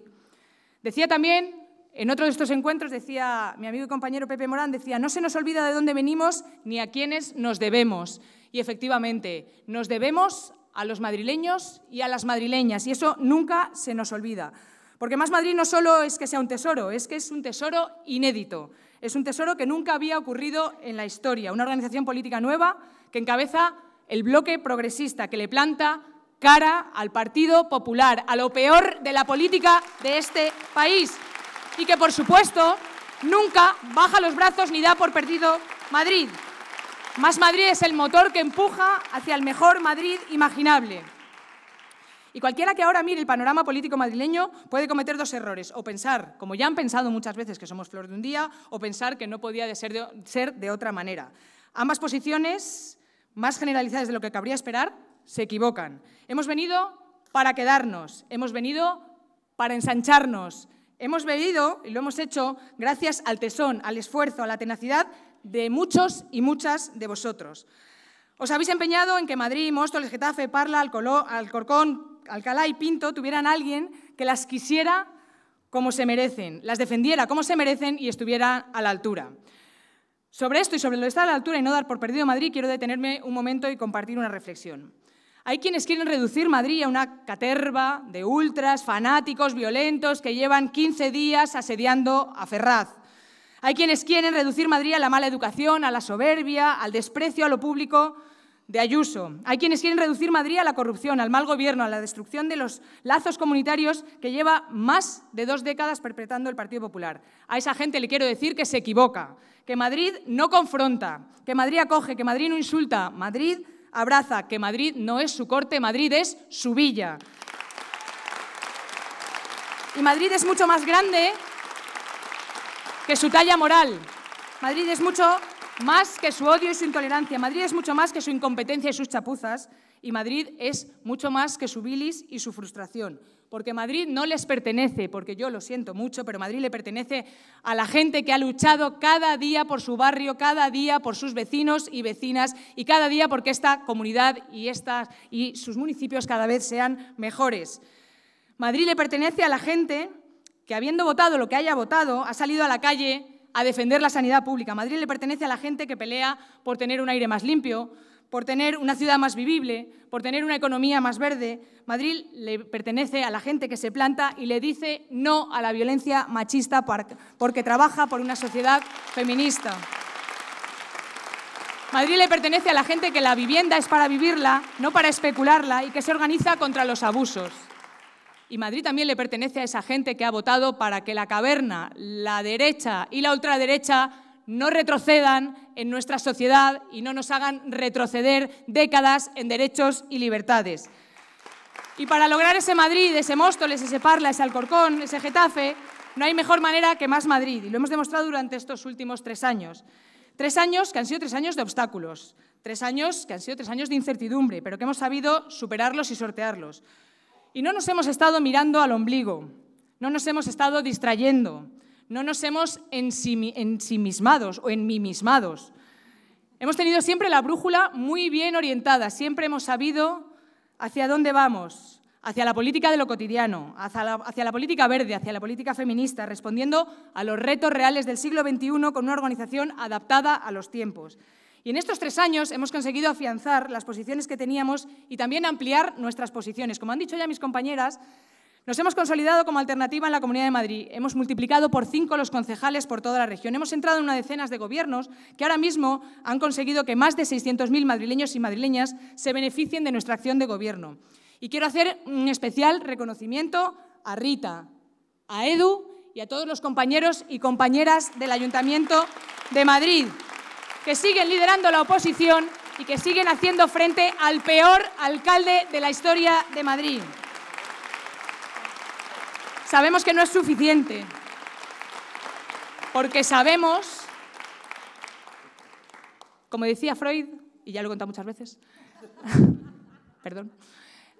[SPEAKER 6] Decía también, en otro de estos encuentros, decía mi amigo y compañero Pepe Morán, decía, no se nos olvida de dónde venimos ni a quiénes nos debemos. Y efectivamente, nos debemos a los madrileños y a las madrileñas, y eso nunca se nos olvida. Porque Más Madrid no solo es que sea un tesoro, es que es un tesoro inédito. Es un tesoro que nunca había ocurrido en la historia. Una organización política nueva que encabeza el bloque progresista, que le planta cara al Partido Popular, a lo peor de la política de este país. Y que, por supuesto, nunca baja los brazos ni da por perdido Madrid. Más Madrid es el motor que empuja hacia el mejor Madrid imaginable. Y cualquiera que ahora mire el panorama político madrileño puede cometer dos errores. O pensar, como ya han pensado muchas veces, que somos flor de un día, o pensar que no podía de ser, ser de otra manera. Ambas posiciones, más generalizadas de lo que cabría esperar, se equivocan. Hemos venido para quedarnos, hemos venido para ensancharnos, hemos venido, y lo hemos hecho, gracias al tesón, al esfuerzo, a la tenacidad de muchos y muchas de vosotros. Os habéis empeñado en que Madrid, El Getafe, Parla, Alcorcón, Alcalá y Pinto tuvieran alguien que las quisiera como se merecen, las defendiera como se merecen y estuviera a la altura. Sobre esto y sobre lo de estar a la altura y no dar por perdido Madrid, quiero detenerme un momento y compartir una reflexión. Hay quienes quieren reducir Madrid a una caterva de ultras, fanáticos, violentos, que llevan 15 días asediando a Ferraz. Hay quienes quieren reducir Madrid a la mala educación, a la soberbia, al desprecio a lo público de Ayuso. Hay quienes quieren reducir Madrid a la corrupción, al mal gobierno, a la destrucción de los lazos comunitarios que lleva más de dos décadas perpetrando el Partido Popular. A esa gente le quiero decir que se equivoca, que Madrid no confronta, que Madrid acoge, que Madrid no insulta. Madrid abraza que Madrid no es su corte, Madrid es su villa. Y Madrid es mucho más grande que su talla moral. Madrid es mucho más que su odio y su intolerancia. Madrid es mucho más que su incompetencia y sus chapuzas. Y Madrid es mucho más que su bilis y su frustración porque Madrid no les pertenece, porque yo lo siento mucho, pero Madrid le pertenece a la gente que ha luchado cada día por su barrio, cada día por sus vecinos y vecinas y cada día porque esta comunidad y, y sus municipios cada vez sean mejores. Madrid le pertenece a la gente que habiendo votado lo que haya votado, ha salido a la calle a defender la sanidad pública. Madrid le pertenece a la gente que pelea por tener un aire más limpio, por tener una ciudad más vivible, por tener una economía más verde. Madrid le pertenece a la gente que se planta y le dice no a la violencia machista porque trabaja por una sociedad feminista. Madrid le pertenece a la gente que la vivienda es para vivirla, no para especularla y que se organiza contra los abusos. Y Madrid también le pertenece a esa gente que ha votado para que la caverna, la derecha y la ultraderecha no retrocedan en nuestra sociedad y no nos hagan retroceder décadas en derechos y libertades. Y para lograr ese Madrid, ese Móstoles, ese Parla, ese Alcorcón, ese Getafe, no hay mejor manera que más Madrid. Y lo hemos demostrado durante estos últimos tres años. Tres años que han sido tres años de obstáculos, tres años que han sido tres años de incertidumbre, pero que hemos sabido superarlos y sortearlos. Y no nos hemos estado mirando al ombligo, no nos hemos estado distrayendo, no nos hemos ensimismados o enmimismados. Hemos tenido siempre la brújula muy bien orientada, siempre hemos sabido hacia dónde vamos, hacia la política de lo cotidiano, hacia la, hacia la, política verde, hacia la política feminista, respondiendo a los retos reales del siglo XXI con una organización adaptada a los tiempos. Y en estos tres años hemos conseguido afianzar las posiciones que teníamos y también ampliar nuestras posiciones. Como han dicho ya mis compañeras, nos hemos consolidado como alternativa en la Comunidad de Madrid. Hemos multiplicado por cinco los concejales por toda la región. Hemos entrado en una decena de gobiernos que ahora mismo han conseguido que más de 600.000 madrileños y madrileñas se beneficien de nuestra acción de gobierno. Y quiero hacer un especial reconocimiento a Rita, a Edu y a todos los compañeros y compañeras del Ayuntamiento de Madrid, que siguen liderando la oposición y que siguen haciendo frente al peor alcalde de la historia de Madrid sabemos que no es suficiente, porque sabemos, como decía Freud, y ya lo he contado muchas veces, perdón,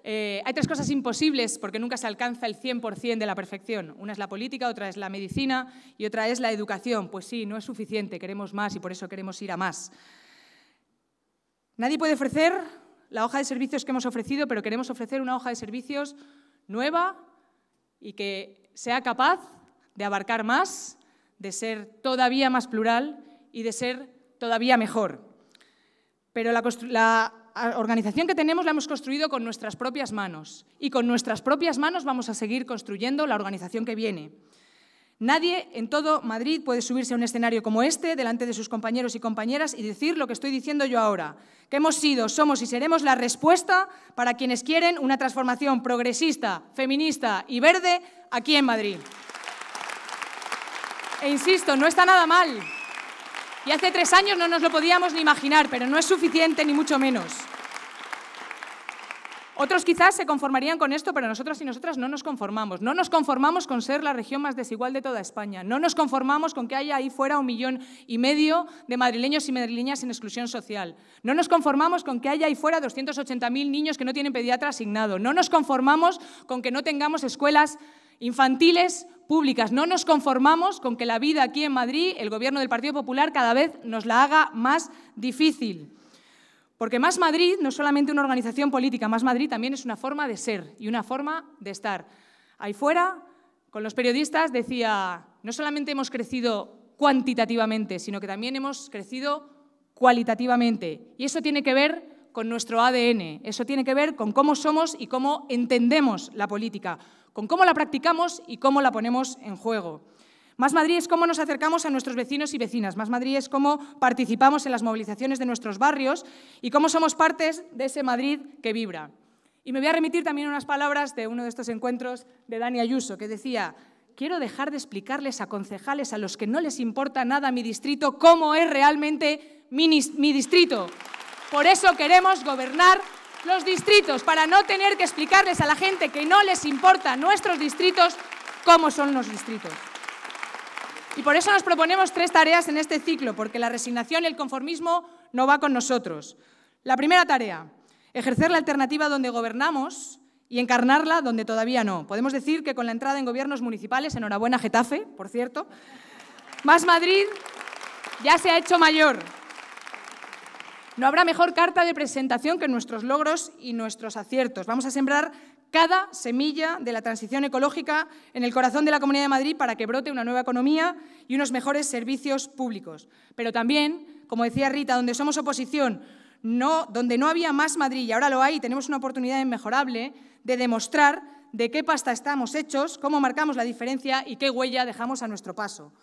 [SPEAKER 6] eh, hay tres cosas imposibles porque nunca se alcanza el 100% de la perfección. Una es la política, otra es la medicina y otra es la educación. Pues sí, no es suficiente, queremos más y por eso queremos ir a más. Nadie puede ofrecer la hoja de servicios que hemos ofrecido, pero queremos ofrecer una hoja de servicios nueva, y que sea capaz de abarcar más, de ser todavía más plural y de ser todavía mejor. Pero la, organización que tenemos la hemos construido con nuestras propias manos y con nuestras propias manos vamos a seguir construyendo la organización que viene. Nadie en todo Madrid puede subirse a un escenario como este, delante de sus compañeros y compañeras, y decir lo que estoy diciendo yo ahora, que hemos sido, somos y seremos la respuesta para quienes quieren una transformación progresista, feminista y verde aquí en Madrid. E insisto, no está nada mal. Y hace tres años no nos lo podíamos ni imaginar, pero no es suficiente ni mucho menos. Otros quizás se conformarían con esto, pero nosotros y nosotras no nos conformamos. No nos conformamos con ser la región más desigual de toda España. No nos conformamos con que haya ahí fuera un millón y medio de madrileños y madrileñas en exclusión social. No nos conformamos con que haya ahí fuera 280.000 niños que no tienen pediatra asignado. No nos conformamos con que no tengamos escuelas infantiles públicas. No nos conformamos con que la vida aquí en Madrid, el gobierno del Partido Popular, cada vez nos la haga más difícil. Porque Más Madrid no es solamente una organización política, Más Madrid también es una forma de ser y una forma de estar. Ahí fuera, con los periodistas, decía, no solamente hemos crecido cuantitativamente, sino que también hemos crecido cualitativamente. Y eso tiene que ver con nuestro ADN, eso tiene que ver con cómo somos y cómo entendemos la política, con cómo la practicamos y cómo la ponemos en juego. Más Madrid es cómo nos acercamos a nuestros vecinos y vecinas. Más Madrid es cómo participamos en las movilizaciones de nuestros barrios y cómo somos partes de ese Madrid que vibra. Y me voy a remitir también unas palabras de uno de estos encuentros de Dani Ayuso, que decía, quiero dejar de explicarles a concejales a los que no les importa nada mi distrito cómo es realmente mi, mi distrito. Por eso queremos gobernar los distritos, para no tener que explicarles a la gente que no les importa nuestros distritos cómo son los distritos. Y por eso nos proponemos tres tareas en este ciclo, porque la resignación y el conformismo no va con nosotros. La primera tarea, ejercer la alternativa donde gobernamos y encarnarla donde todavía no. Podemos decir que con la entrada en gobiernos municipales, enhorabuena Getafe, por cierto, Más Madrid ya se ha hecho mayor. No habrá mejor carta de presentación que nuestros logros y nuestros aciertos. Vamos a sembrar cada semilla de la transición ecológica en el corazón de la Comunidad de Madrid para que brote una nueva economía y unos mejores servicios públicos. Pero también, como decía Rita, donde somos oposición, no, donde no había más Madrid y ahora lo hay, tenemos una oportunidad inmejorable de demostrar de qué pasta estamos hechos, cómo marcamos la diferencia y qué huella dejamos a nuestro paso.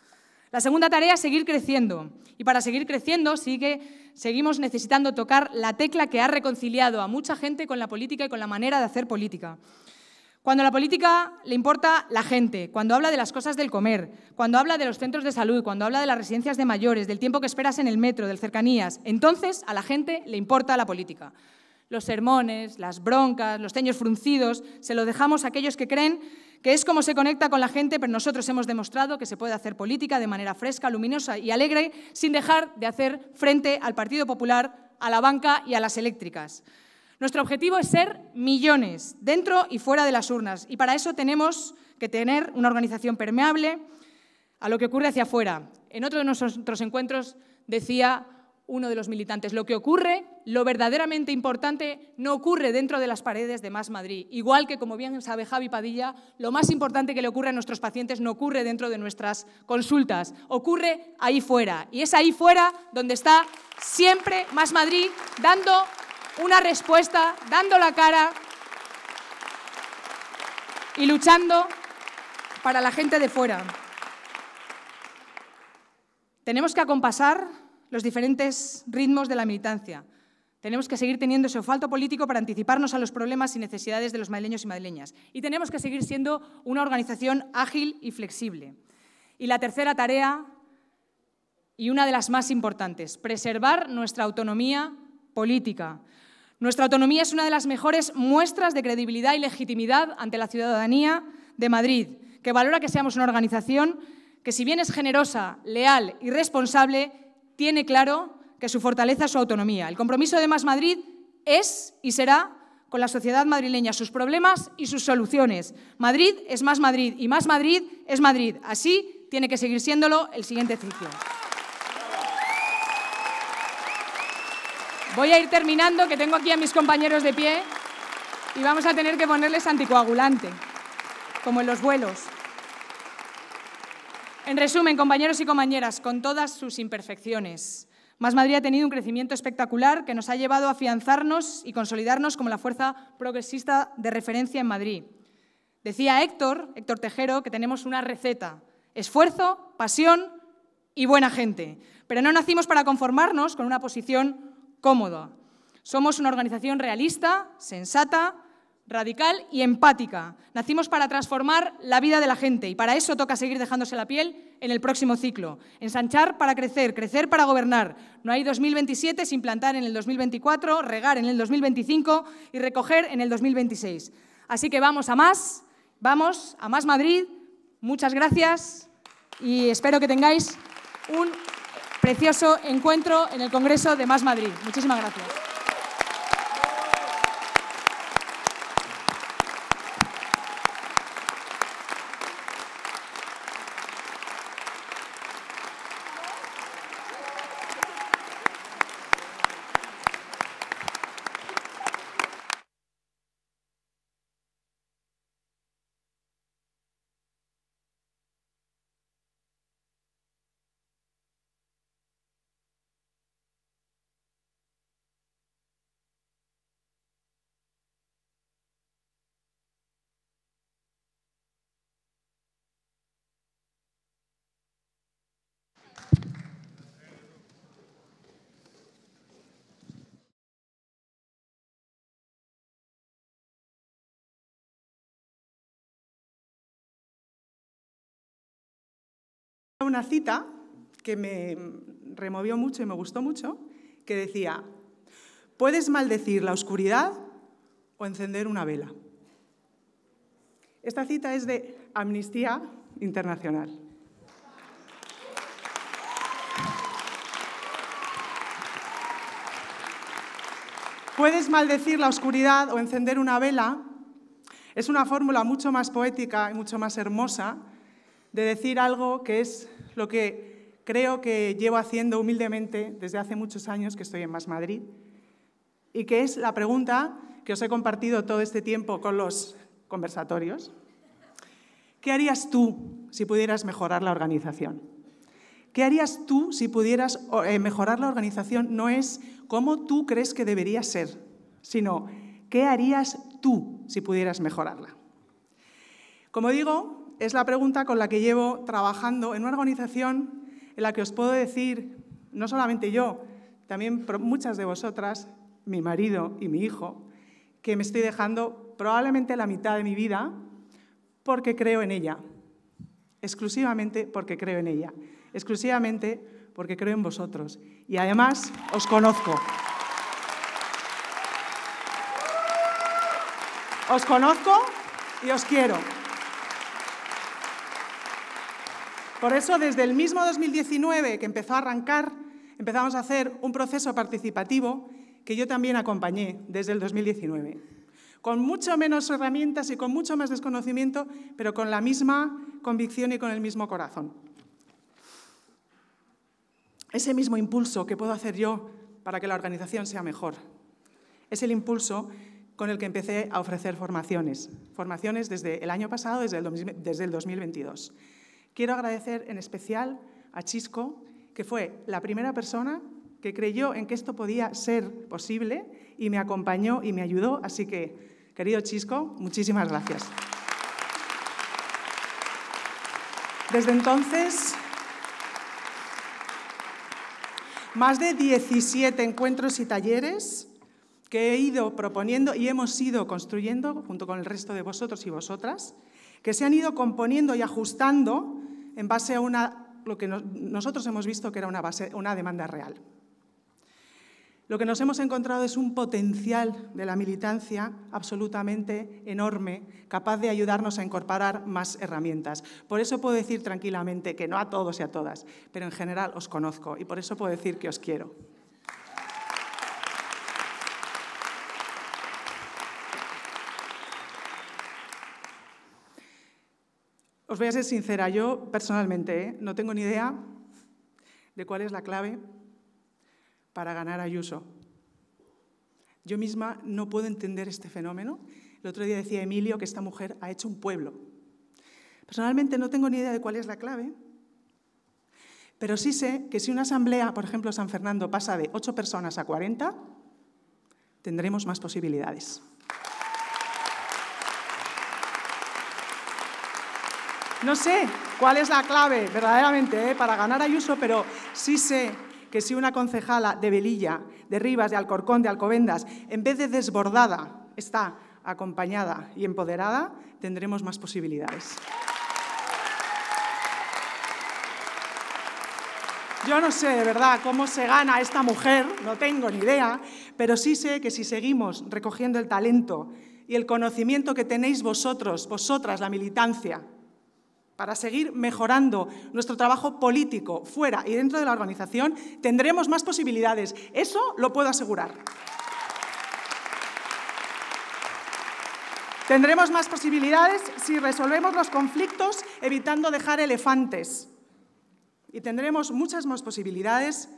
[SPEAKER 6] La segunda tarea es seguir creciendo. Y para seguir creciendo sigue, seguimos necesitando tocar la tecla que ha reconciliado a mucha gente con la política y con la manera de hacer política. Cuando la política le importa la gente, cuando habla de las cosas del comer, cuando habla de los centros de salud, cuando habla de las residencias de mayores, del tiempo que esperas en el metro, del cercanías, entonces a la gente le importa la política. Los sermones, las broncas, los teños fruncidos, se lo dejamos a aquellos que creen que es como se conecta con la gente, pero nosotros hemos demostrado que se puede hacer política de manera fresca, luminosa y alegre, sin dejar de hacer frente al Partido Popular, a la banca y a las eléctricas. Nuestro objetivo es ser millones, dentro y fuera de las urnas, y para eso tenemos que tener una organización permeable a lo que ocurre hacia afuera. En otro de nuestros encuentros decía uno de los militantes. Lo que ocurre, lo verdaderamente importante, no ocurre dentro de las paredes de Más Madrid. Igual que, como bien sabe Javi Padilla, lo más importante que le ocurre a nuestros pacientes no ocurre dentro de nuestras consultas, ocurre ahí fuera. Y es ahí fuera donde está siempre Más Madrid dando una respuesta, dando la cara y luchando para la gente de fuera. Tenemos que acompasar los diferentes ritmos de la militancia. Tenemos que seguir teniendo ese olfato político para anticiparnos a los problemas y necesidades de los madrileños y madrileñas. Y tenemos que seguir siendo una organización ágil y flexible. Y la tercera tarea, y una de las más importantes, preservar nuestra autonomía política. Nuestra autonomía es una de las mejores muestras de credibilidad y legitimidad ante la ciudadanía de Madrid, que valora que seamos una organización que, si bien es generosa, leal y responsable, tiene claro que su fortaleza es su autonomía. El compromiso de Más Madrid es y será con la sociedad madrileña, sus problemas y sus soluciones. Madrid es más Madrid y más Madrid es Madrid. Así tiene que seguir siéndolo el siguiente ciclo. Voy a ir terminando, que tengo aquí a mis compañeros de pie y vamos a tener que ponerles anticoagulante, como en los vuelos. En resumen, compañeros y compañeras, con todas sus imperfecciones, Más Madrid ha tenido un crecimiento espectacular que nos ha llevado a afianzarnos y consolidarnos como la fuerza progresista de referencia en Madrid. Decía Héctor, Héctor Tejero, que tenemos una receta, esfuerzo, pasión y buena gente. Pero no nacimos para conformarnos con una posición cómoda. Somos una organización realista, sensata, radical y empática. Nacimos para transformar la vida de la gente y para eso toca seguir dejándose la piel en el próximo ciclo. Ensanchar para crecer, crecer para gobernar. No hay 2027 sin plantar en el 2024, regar en el 2025 y recoger en el 2026. Así que vamos a más, vamos a más Madrid. Muchas gracias y espero que tengáis un precioso encuentro en el Congreso de Más Madrid. Muchísimas gracias.
[SPEAKER 7] una cita que me removió mucho y me gustó mucho, que decía, puedes maldecir la oscuridad o encender una vela. Esta cita es de Amnistía Internacional. Puedes maldecir la oscuridad o encender una vela. Es una fórmula mucho más poética y mucho más hermosa de decir algo que es lo que creo que llevo haciendo humildemente desde hace muchos años que estoy en Más Madrid y que es la pregunta que os he compartido todo este tiempo con los conversatorios. ¿Qué harías tú si pudieras mejorar la organización? ¿Qué harías tú si pudieras eh, mejorar la organización? No es cómo tú crees que debería ser, sino qué harías tú si pudieras mejorarla. Como digo, es la pregunta con la que llevo trabajando en una organización en la que os puedo decir, no solamente yo, también muchas de vosotras, mi marido y mi hijo, que me estoy dejando probablemente la mitad de mi vida porque creo en ella, exclusivamente porque creo en ella, exclusivamente porque creo en vosotros. Y además os conozco. Os conozco y os quiero. Por eso, desde el mismo 2019 que empezó a arrancar, empezamos a hacer un proceso participativo que yo también acompañé desde el 2019, con mucho menos herramientas y con mucho más desconocimiento, pero con la misma convicción y con el mismo corazón. Ese mismo impulso que puedo hacer yo para que la organización sea mejor es el impulso con el que empecé a ofrecer formaciones, formaciones desde el año pasado, desde el, 2022. Quiero agradecer en especial a Chisco, que fue la primera persona que creyó en que esto podía ser posible y me acompañó y me ayudó. Así que, querido Chisco, muchísimas gracias. Desde entonces, más de 17 encuentros y talleres que he ido proponiendo y hemos ido construyendo junto con el resto de vosotros y vosotras, que se han ido componiendo y ajustando en base a lo que nosotros hemos visto que era una demanda real. Lo que nos hemos encontrado es un potencial de la militancia absolutamente enorme, capaz de ayudarnos a incorporar más herramientas. Por eso puedo decir tranquilamente que no a todos y a todas, pero en general os conozco y por eso puedo decir que os quiero. Os voy a ser sincera, yo personalmente ¿eh? no tengo ni idea de cuál es la clave para ganar a Ayuso. Yo misma no puedo entender este fenómeno. El otro día decía Emilio que esta mujer ha hecho un pueblo. Personalmente no tengo ni idea de cuál es la clave, pero sí sé que si una asamblea, por ejemplo, San Fernando, pasa de 8 personas a 40, tendremos más posibilidades. No sé cuál es la clave verdaderamente eh, para ganar Ayuso, pero sí sé que si una concejala de velilla de Rivas, de Alcorcón, de Alcobendas, en vez de desbordada, está acompañada y empoderada, tendremos más posibilidades. Yo no sé de verdad cómo se gana esta mujer, no tengo ni idea, pero sí sé que si seguimos recogiendo el talento y el conocimiento que tenéis vosotros, vosotras, la militancia, para seguir mejorando nuestro trabajo político fuera y dentro de la organización, tendremos más posibilidades. Eso lo puedo asegurar. Tendremos más posibilidades si resolvemos los conflictos evitando dejar elefantes. Y tendremos muchas más posibilidades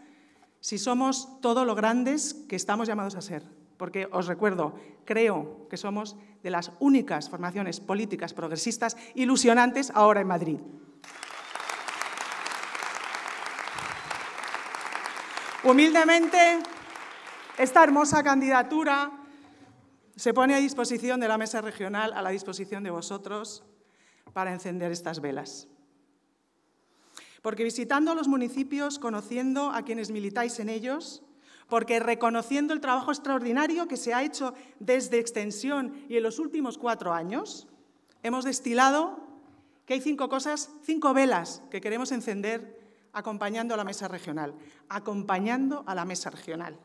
[SPEAKER 7] si somos todo lo grandes que estamos llamados a ser porque os recuerdo, creo que somos de las únicas formaciones políticas progresistas ilusionantes ahora en Madrid. Humildemente, esta hermosa candidatura se pone a disposición de la mesa regional, a la disposición de vosotros, para encender estas velas. Porque visitando los municipios, conociendo a quienes militáis en ellos, porque reconociendo el trabajo extraordinario que se ha hecho desde Extensión y en los últimos cuatro años, hemos destilado que hay cinco cosas, cinco velas que queremos encender acompañando a la mesa regional, acompañando a la mesa regional.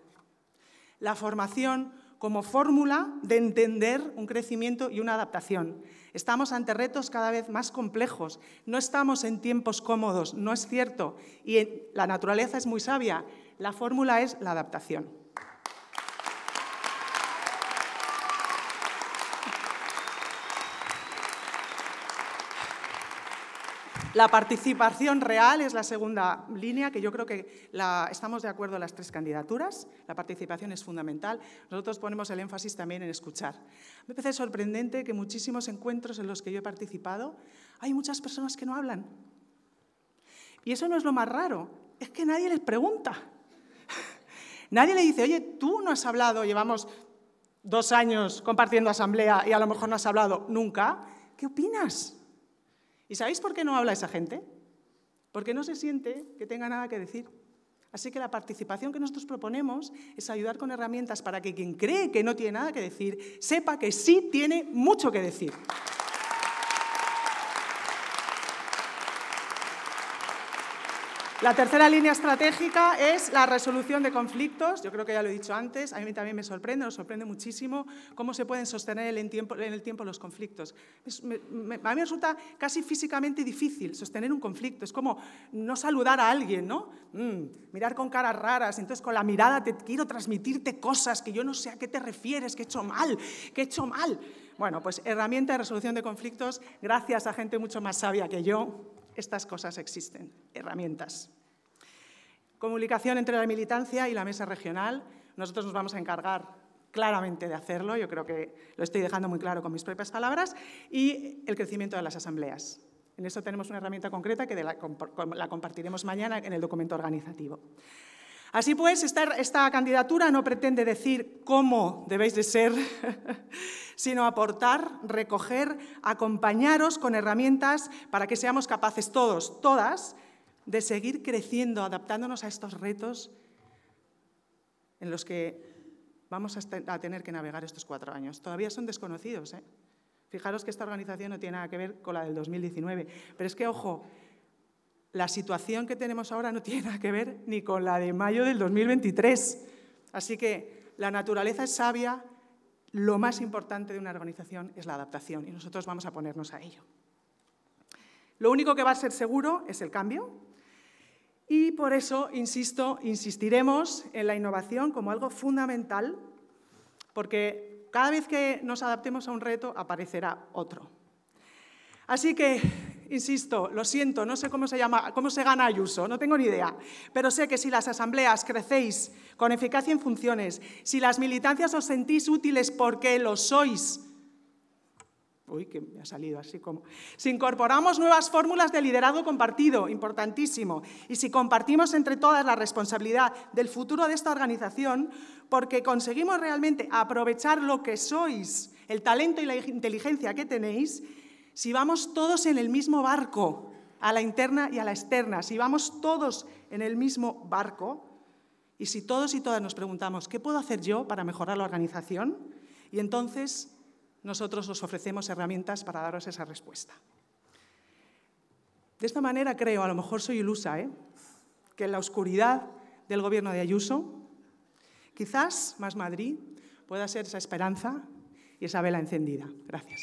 [SPEAKER 7] La formación como fórmula de entender un crecimiento y una adaptación. Estamos ante retos cada vez más complejos, no estamos en tiempos cómodos, no es cierto, y la naturaleza es muy sabia. La fórmula es la adaptación. La participación real es la segunda línea, que yo creo que estamos de acuerdo en las tres candidaturas. La participación es fundamental. Nosotros ponemos el énfasis también en escuchar. Me parece sorprendente que muchísimos encuentros en los que yo he participado hay muchas personas que no hablan. Y eso no es lo más raro, es que nadie les pregunta. Nadie le dice, oye, tú no has hablado, llevamos dos años compartiendo asamblea y a lo mejor no has hablado nunca. ¿Qué opinas? ¿Y sabéis por qué no habla esa gente? Porque no se siente que tenga nada que decir. Así que la participación que nosotros proponemos es ayudar con herramientas para que quien cree que no tiene nada que decir sepa que sí tiene mucho que decir. La tercera línea estratégica es la resolución de conflictos. Yo creo que ya lo he dicho antes, a mí también me sorprende, me sorprende muchísimo cómo se pueden sostener en, el tiempo los conflictos. a mí me resulta casi físicamente difícil sostener un conflicto. Es como no saludar a alguien, ¿no? Mm, mirar con caras raras, entonces con la mirada te quiero transmitirte cosas que yo no sé a qué te refieres, que he hecho mal, que he hecho mal. Bueno, pues herramienta de resolución de conflictos gracias a gente mucho más sabia que yo, estas cosas existen, herramientas. Comunicación entre la militancia y la mesa regional. Nosotros nos vamos a encargar claramente de hacerlo, yo creo que lo estoy dejando muy claro con mis propias palabras, y el crecimiento de las asambleas. En eso tenemos una herramienta concreta que la compartiremos mañana en el documento organizativo. Así pues, esta, candidatura no pretende decir cómo debéis de ser, sino aportar, recoger, acompañaros con herramientas para que seamos capaces todos, todas, de seguir creciendo, adaptándonos a estos retos en los que vamos a este, tener que navegar estos cuatro años. Todavía son desconocidos. ¿eh? Fijaros que esta organización no tiene nada que ver con la del 2019, pero es que, ojo, la situación que tenemos ahora no tiene nada que ver ni con la de mayo del 2023. Así que la naturaleza es sabia, lo más importante de una organización es la adaptación y nosotros vamos a ponernos a ello. Lo único que va a ser seguro es el cambio y por eso, insisto, insistiremos en la innovación como algo fundamental porque cada vez que nos adaptemos a un reto aparecerá otro. Así que insisto, lo siento, no sé cómo se llama, cómo se gana Ayuso, no tengo ni idea, pero sé que si las asambleas crecéis con eficacia en funciones, si las militancias os sentís útiles porque lo sois, uy, que me ha salido así como, si incorporamos nuevas fórmulas de liderazgo compartido, importantísimo, y si compartimos entre todas la responsabilidad del futuro de esta organización, porque conseguimos realmente aprovechar lo que sois, el talento y la inteligencia que tenéis, si vamos todos en el mismo barco, a la interna y a la externa, si vamos todos en el mismo barco, y si todos y todas nos preguntamos, ¿qué puedo hacer yo para mejorar la organización? Y entonces nosotros os ofrecemos herramientas para daros esa respuesta. De esta manera creo, a lo mejor soy ilusa, ¿eh? que en la oscuridad del gobierno de Ayuso, quizás más Madrid pueda ser esa esperanza y esa vela encendida. Gracias.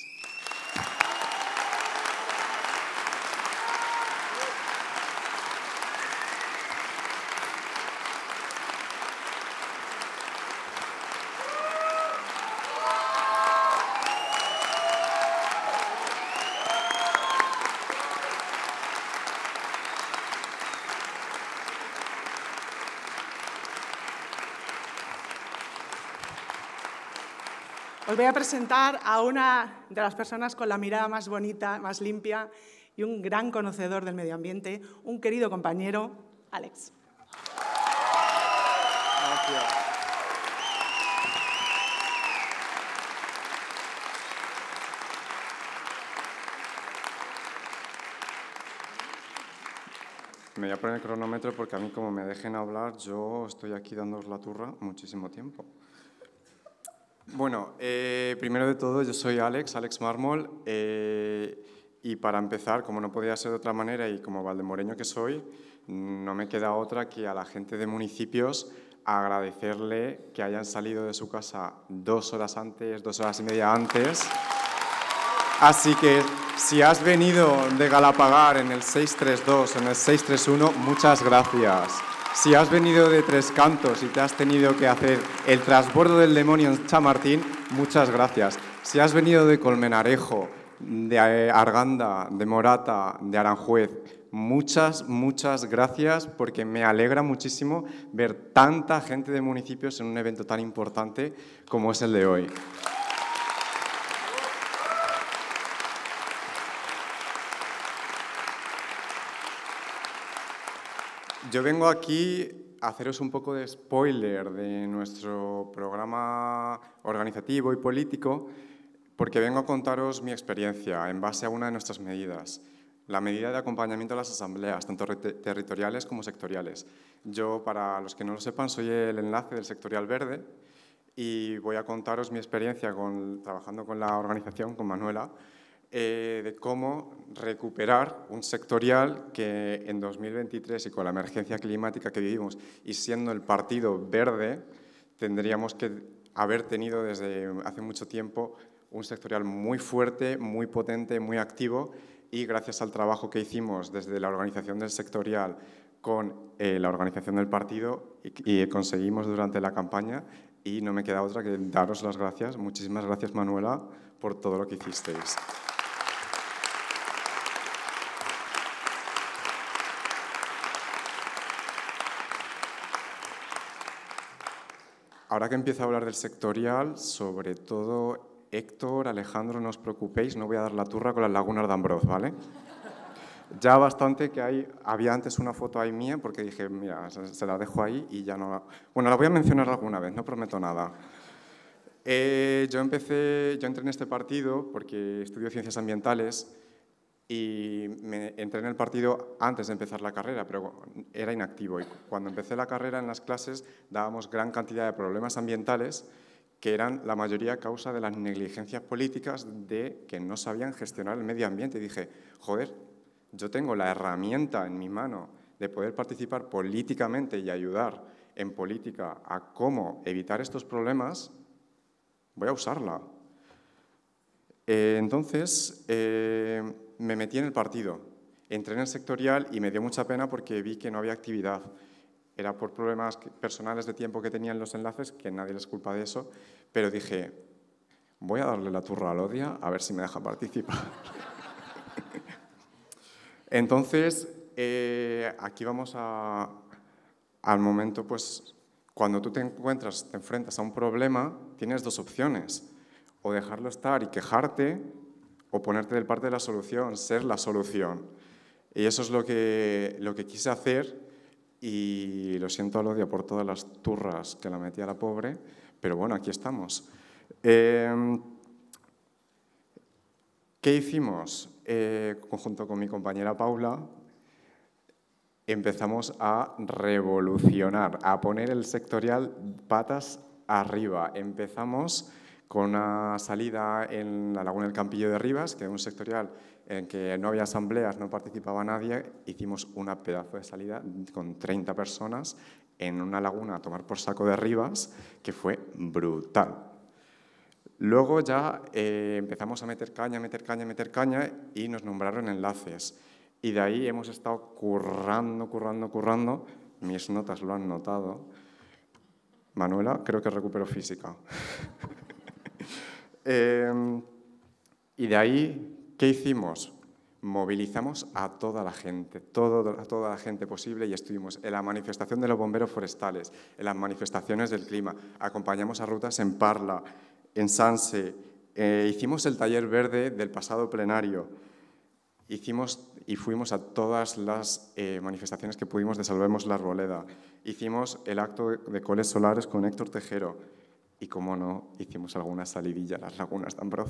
[SPEAKER 7] Os voy a presentar a una de las personas con la mirada más bonita, más limpia y un gran conocedor del medio ambiente, un querido compañero, Alex.
[SPEAKER 1] Gracias.
[SPEAKER 8] Me voy a poner el cronómetro porque a mí como me dejen hablar, yo estoy aquí dándos la turra muchísimo tiempo. Bueno, eh, primero de todo, yo soy Alex, Alex Marmol, eh, y para empezar, como no podía ser de otra manera y como valdemoreño que soy, no me queda otra que a la gente de municipios agradecerle que hayan salido de su casa dos horas antes, dos horas y media antes. Así que si has venido de Galapagar en el 632, en el 631, muchas gracias. Si has venido de Tres Cantos y te has tenido que hacer el transbordo del demonio en Chamartín, muchas gracias. Si has venido de Colmenarejo, de Arganda, de Morata, de Aranjuez, muchas, muchas gracias porque me alegra muchísimo ver tanta gente de municipios en un evento tan importante como es el de hoy. Yo vengo aquí a haceros un poco de spoiler de nuestro programa organizativo y político, porque vengo a contaros mi experiencia en base a una de nuestras medidas, la medida de acompañamiento a las asambleas, tanto territoriales como sectoriales. Yo, para los que no lo sepan, soy el enlace del sectorial verde y voy a contaros mi experiencia trabajando con la organización, con Manuela, eh, de cómo recuperar un sectorial que en 2023 y con la emergencia climática que vivimos y siendo el partido verde, tendríamos que haber tenido desde hace mucho tiempo un sectorial muy fuerte, muy potente, muy activo y gracias al trabajo que hicimos desde la organización del sectorial con eh, la organización del partido y conseguimos durante la campaña y no me queda otra que daros las gracias. Muchísimas gracias, Manuela, por todo lo que hicisteis. Ahora que empiezo a hablar del sectorial, sobre todo Héctor, Alejandro, no os preocupéis, no voy a dar la turra con las lagunas de Ambroz, ¿vale? Ya bastante que hay, había antes una foto ahí mía porque dije, mira, se, la dejo ahí y ya no la... Bueno, la voy a mencionar alguna vez, no prometo nada. Eh, yo empecé, yo entré en este partido porque estudio ciencias ambientales y entré en el partido antes de empezar la carrera, pero era inactivo. Y cuando empecé la carrera en las clases dábamos gran cantidad de problemas ambientales que eran la mayoría causa de las negligencias políticas de que no sabían gestionar el medio ambiente. Y dije, joder, yo tengo la herramienta en mi mano de poder participar políticamente y ayudar en política a cómo evitar estos problemas, voy a usarla. Eh, entonces, eh, me metí en el partido. Entré en el sectorial y me dio mucha pena porque vi que no había actividad. Era por problemas personales de tiempo que tenían los enlaces, que nadie les culpa de eso, pero dije, voy a darle la turra al odia a ver si me deja participar. Entonces, eh, aquí vamos al momento, pues, cuando tú te encuentras, te enfrentas a un problema, tienes dos opciones. O dejarlo estar y quejarte, o ponerte del parte de la solución, ser la solución. Y eso es lo que, lo que quise hacer y lo siento a Lodia por todas las turras que la metí a la pobre, pero bueno, aquí estamos. Em, ¿Qué hicimos? Eh, junto con mi compañera Paula, empezamos a revolucionar, a poner el sectorial patas arriba. Empezamos con una salida en la Laguna del Campillo de Rivas, que es un sectorial en que no había asambleas, no participaba nadie, hicimos una pedazo de salida con 30 personas en una laguna a tomar por saco de Rivas, que fue brutal. Luego ya eh, empezamos a meter caña, meter caña, meter caña y nos nombraron enlaces. Y de ahí hemos estado currando, currando, currando. Mis notas lo han notado. Manuela, creo que recupero física. Em, y de ahí, ¿qué hicimos? Movilizamos a toda la gente, a toda la gente posible y estuvimos en la manifestación de los bomberos forestales, en las manifestaciones del clima, acompañamos a rutas en Parla, en Sanse, eh, hicimos el taller verde del pasado plenario, hicimos y fuimos a todas las eh, manifestaciones que pudimos de Salvemos la Arboleda, hicimos el acto de coles solares con Héctor Tejero, y como no, hicimos alguna salidilla a las lagunas de Ambroz.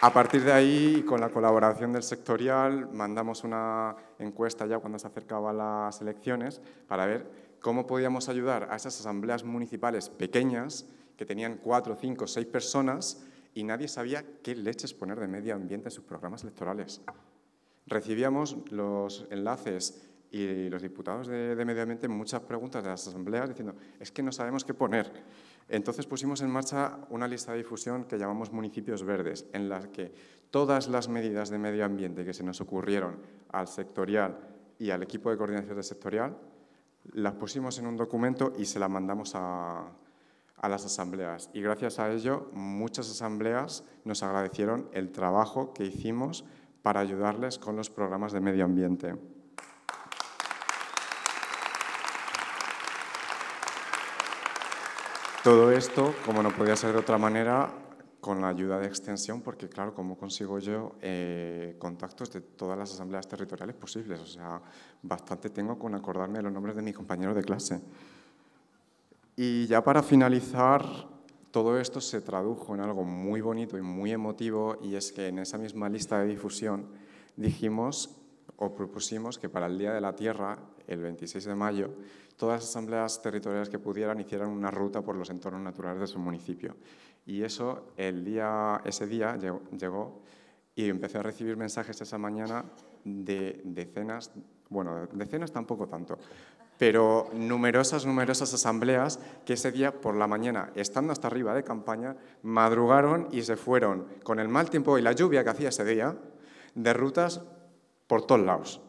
[SPEAKER 8] A partir de ahí, con la colaboración del sectorial, mandamos una encuesta ya cuando se acercaban las elecciones para ver cómo podíamos ayudar a esas asambleas municipales pequeñas que tenían cuatro, cinco, seis personas y nadie sabía qué leches poner de medio ambiente en sus programas electorales recibíamos los enlaces y los diputados de, Medio Ambiente muchas preguntas de las asambleas diciendo, es que no sabemos qué poner. Entonces pusimos en marcha una lista de difusión que llamamos municipios verdes, en la que todas las medidas de medio ambiente que se nos ocurrieron al sectorial y al equipo de coordinación de sectorial, las pusimos en un documento y se las mandamos a, a las asambleas. Y gracias a ello, muchas asambleas nos agradecieron el trabajo que hicimos para ayudarles con los programas de medio ambiente. Todo esto, como no podía ser de otra manera, con la ayuda de extensión, porque claro, ¿cómo consigo yo eh, contactos de todas las asambleas territoriales posibles? O sea, bastante tengo con acordarme de los nombres de mis compañeros de clase. Y ya para finalizar, todo esto se tradujo en algo muy bonito y muy emotivo y es que en esa misma lista de difusión dijimos o propusimos que para el Día de la Tierra, el 26 de mayo, todas las asambleas territoriales que pudieran hicieran una ruta por los entornos naturales de su municipio. Y eso, ese día llegó y empecé a recibir mensajes esa mañana de decenas, bueno, decenas tampoco tanto, pero numerosas, numerosas asambleas que ese día por la mañana, estando hasta arriba de campaña, madrugaron y se fueron con el mal tiempo y la lluvia que hacía ese día, de rutas por todos lados.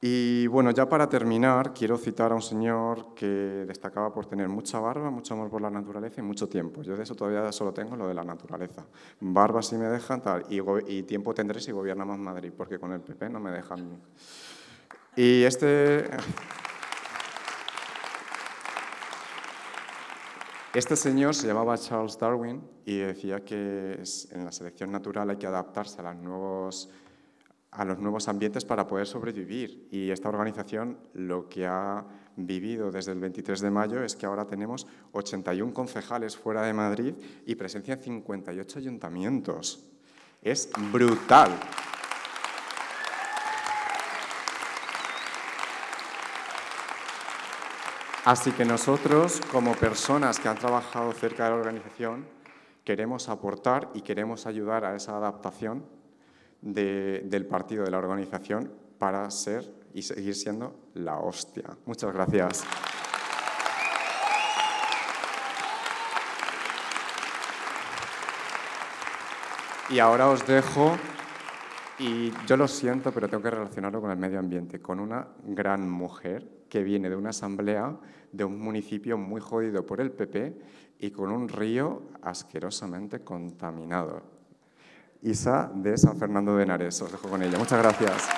[SPEAKER 8] Y bueno, ya para terminar, quiero citar a un señor que destacaba por tener mucha barba, mucho amor por la naturaleza y mucho tiempo. Yo de eso todavía solo tengo lo de la naturaleza. Barba si me dejan, tal, y, y tiempo tendré si gobierna más Madrid, porque con el PP no me dejan. Y este... Este señor se llamaba Charles Darwin y decía que en la selección natural hay que adaptarse a, a los nuevos ambientes para poder sobrevivir. Y esta organización lo que ha vivido desde el 23 de mayo es que ahora tenemos 81 concejales fuera de Madrid y presencia en 58 ayuntamientos. Es brutal. Así que nosotros, como personas que han trabajado cerca de la organización, queremos aportar y queremos ayudar a esa adaptación del partido, de la organización, para ser y seguir siendo la hostia. Muchas gracias. Y ahora os dejo, y yo lo siento, pero tengo que relacionarlo con el medio ambiente, con una gran mujer que viene de una asamblea de un municipio muy jodido por el PP y con un río asquerosamente contaminado. Isa de San Fernando de Henares, os dejo con ella. Muchas gracias.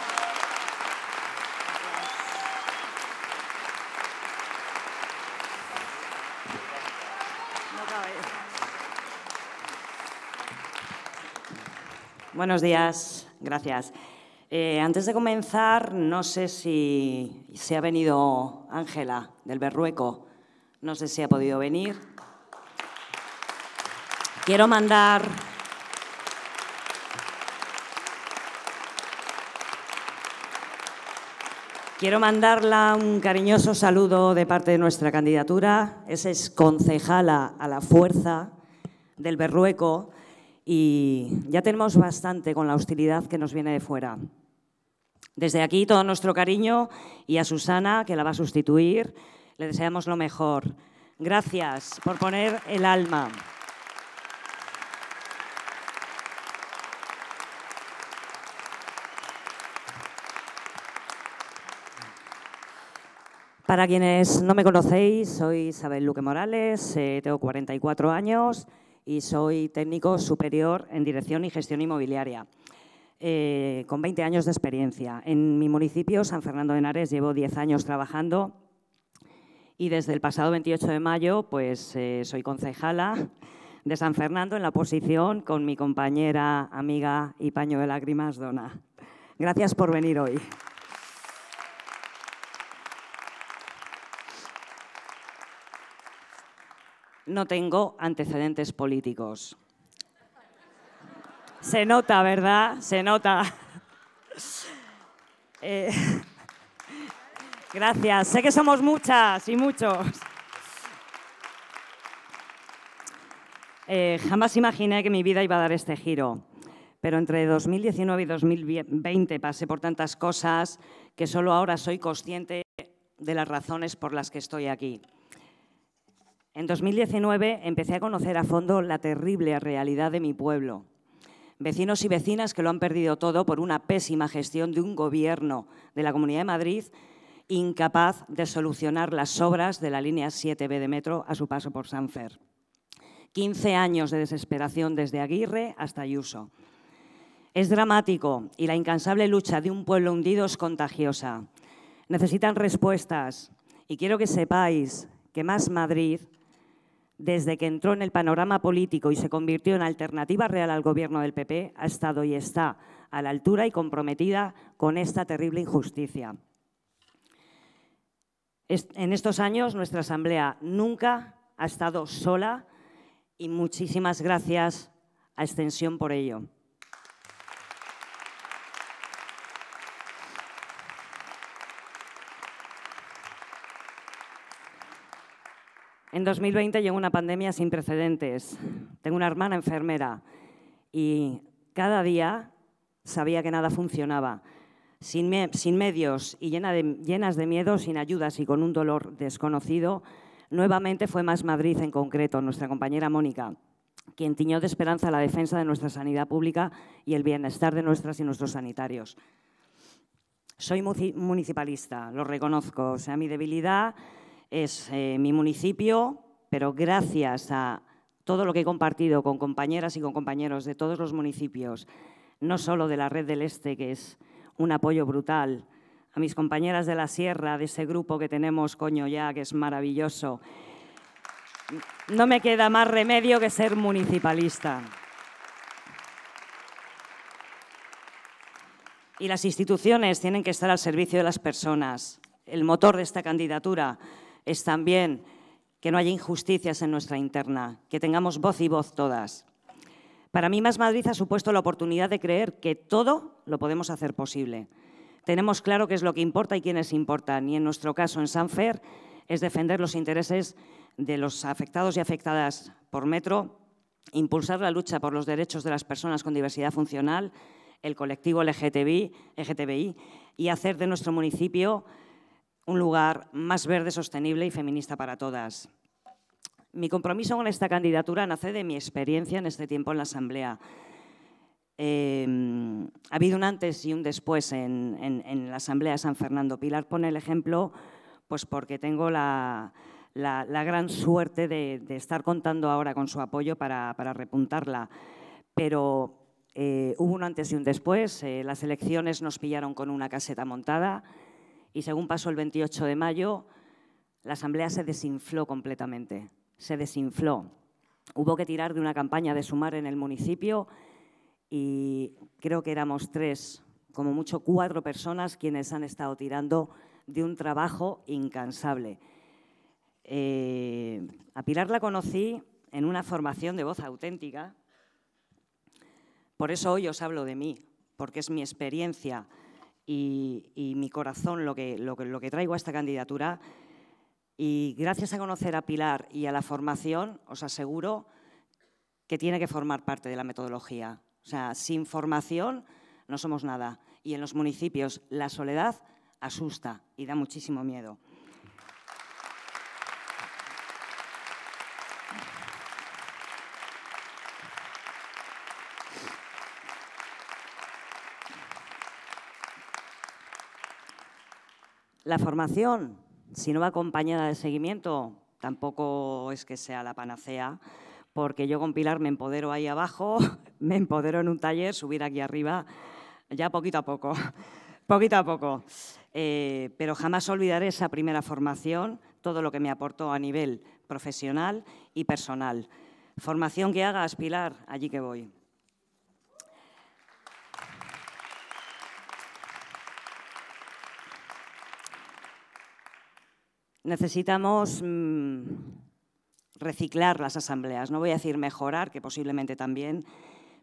[SPEAKER 9] Buenos días, gracias. Eh, antes de comenzar, no sé si se ha venido Ángela del Berrueco. No sé si ha podido venir. Quiero mandar Quiero mandarla un cariñoso saludo de parte de nuestra candidatura. Es concejala a la fuerza del Berrueco y ya tenemos bastante con la hostilidad que nos viene de fuera. Desde aquí todo nuestro cariño y a Susana, que la va a sustituir, le deseamos lo mejor. Gracias por poner el alma. Para quienes no me conocéis, soy Isabel Luque Morales, eh, tengo 44 años y soy técnico superior en dirección y gestión inmobiliaria. Eh, con 20 años de experiencia. En mi municipio, San Fernando de Henares, llevo 10 años trabajando y desde el pasado 28 de mayo pues, eh, soy concejala de San Fernando en la oposición con mi compañera, amiga y paño de lágrimas, Dona. Gracias por venir hoy. No tengo antecedentes políticos. Se nota, ¿verdad? Se nota. Eh, gracias. Sé que somos muchas y muchos. Eh, jamás imaginé que mi vida iba a dar este giro, pero entre 2019 y 2020 pasé por tantas cosas que solo ahora soy consciente de las razones por las que estoy aquí. En 2019 empecé a conocer a fondo la terrible realidad de mi pueblo, vecinos y vecinas que lo han perdido todo por una pésima gestión de un gobierno de la Comunidad de Madrid incapaz de solucionar las obras de la línea 7B de metro a su paso por Sanfer. 15 años de desesperación desde Aguirre hasta Ayuso. Es dramático y la incansable lucha de un pueblo hundido es contagiosa. Necesitan respuestas y quiero que sepáis que Más Madrid desde que entró en el panorama político y se convirtió en alternativa real al gobierno del PP, ha estado y está a la altura y comprometida con esta terrible injusticia. En estos años nuestra Asamblea nunca ha estado sola y muchísimas gracias a Extensión por ello. En 2020 llegó una pandemia sin precedentes. Tengo una hermana enfermera y cada día sabía que nada funcionaba. Sin, medios y llenas de miedo, sin ayudas y con un dolor desconocido, nuevamente fue Más Madrid en concreto, nuestra compañera Mónica, quien tiñó de esperanza la defensa de nuestra sanidad pública y el bienestar de nuestras y nuestros sanitarios. Soy municipalista, lo reconozco, o sea, mi debilidad es eh, mi municipio, pero gracias a todo lo que he compartido con compañeras y con compañeros de todos los municipios, no solo de la Red del Este, que es un apoyo brutal, a mis compañeras de la Sierra, de ese grupo que tenemos, coño ya, que es maravilloso. No me queda más remedio que ser municipalista. Y las instituciones tienen que estar al servicio de las personas. El motor de esta candidatura es también que no haya injusticias en nuestra interna, que tengamos voz y voz todas. Para mí, Más Madrid ha supuesto la oportunidad de creer que todo lo podemos hacer posible. Tenemos claro qué es lo que importa y quiénes importan, y en nuestro caso en Sanfer es defender los intereses de los afectados y afectadas por metro, impulsar la lucha por los derechos de las personas con diversidad funcional, el colectivo LGTBI, LGTBI y hacer de nuestro municipio un lugar más verde, sostenible y feminista para todas. Mi compromiso con esta candidatura nace de mi experiencia en este tiempo en la Asamblea. Em, ha habido un antes y un después en, la Asamblea de San Fernando. Pilar pone el ejemplo pues porque tengo la, gran suerte de, estar contando ahora con su apoyo para, repuntarla. Pero eh, hubo un antes y un después. Eh, las elecciones nos pillaron con una caseta montada y según pasó el 28 de mayo, la Asamblea se desinfló completamente, se desinfló. Hubo que tirar de una campaña de sumar en el municipio y creo que éramos tres, como mucho cuatro personas quienes han estado tirando de un trabajo incansable. Eh, a Pilar la conocí en una formación de voz auténtica. Por eso hoy os hablo de mí, porque es mi experiencia y, mi corazón, lo que, lo, lo que traigo a esta candidatura. Y gracias a conocer a Pilar y a la formación, os aseguro que tiene que formar parte de la metodología. O sea, sin formación no somos nada. Y en los municipios la soledad asusta y da muchísimo miedo. La formación, si no va acompañada de seguimiento, tampoco es que sea la panacea, porque yo con Pilar me empodero ahí abajo, me empodero en un taller, subir aquí arriba, ya poquito a poco, poquito a poco. Eh, pero jamás olvidaré esa primera formación, todo lo que me aportó a nivel profesional y personal. Formación que hagas, Pilar, allí que voy. necesitamos mm, reciclar las asambleas. No voy a decir mejorar, que posiblemente también,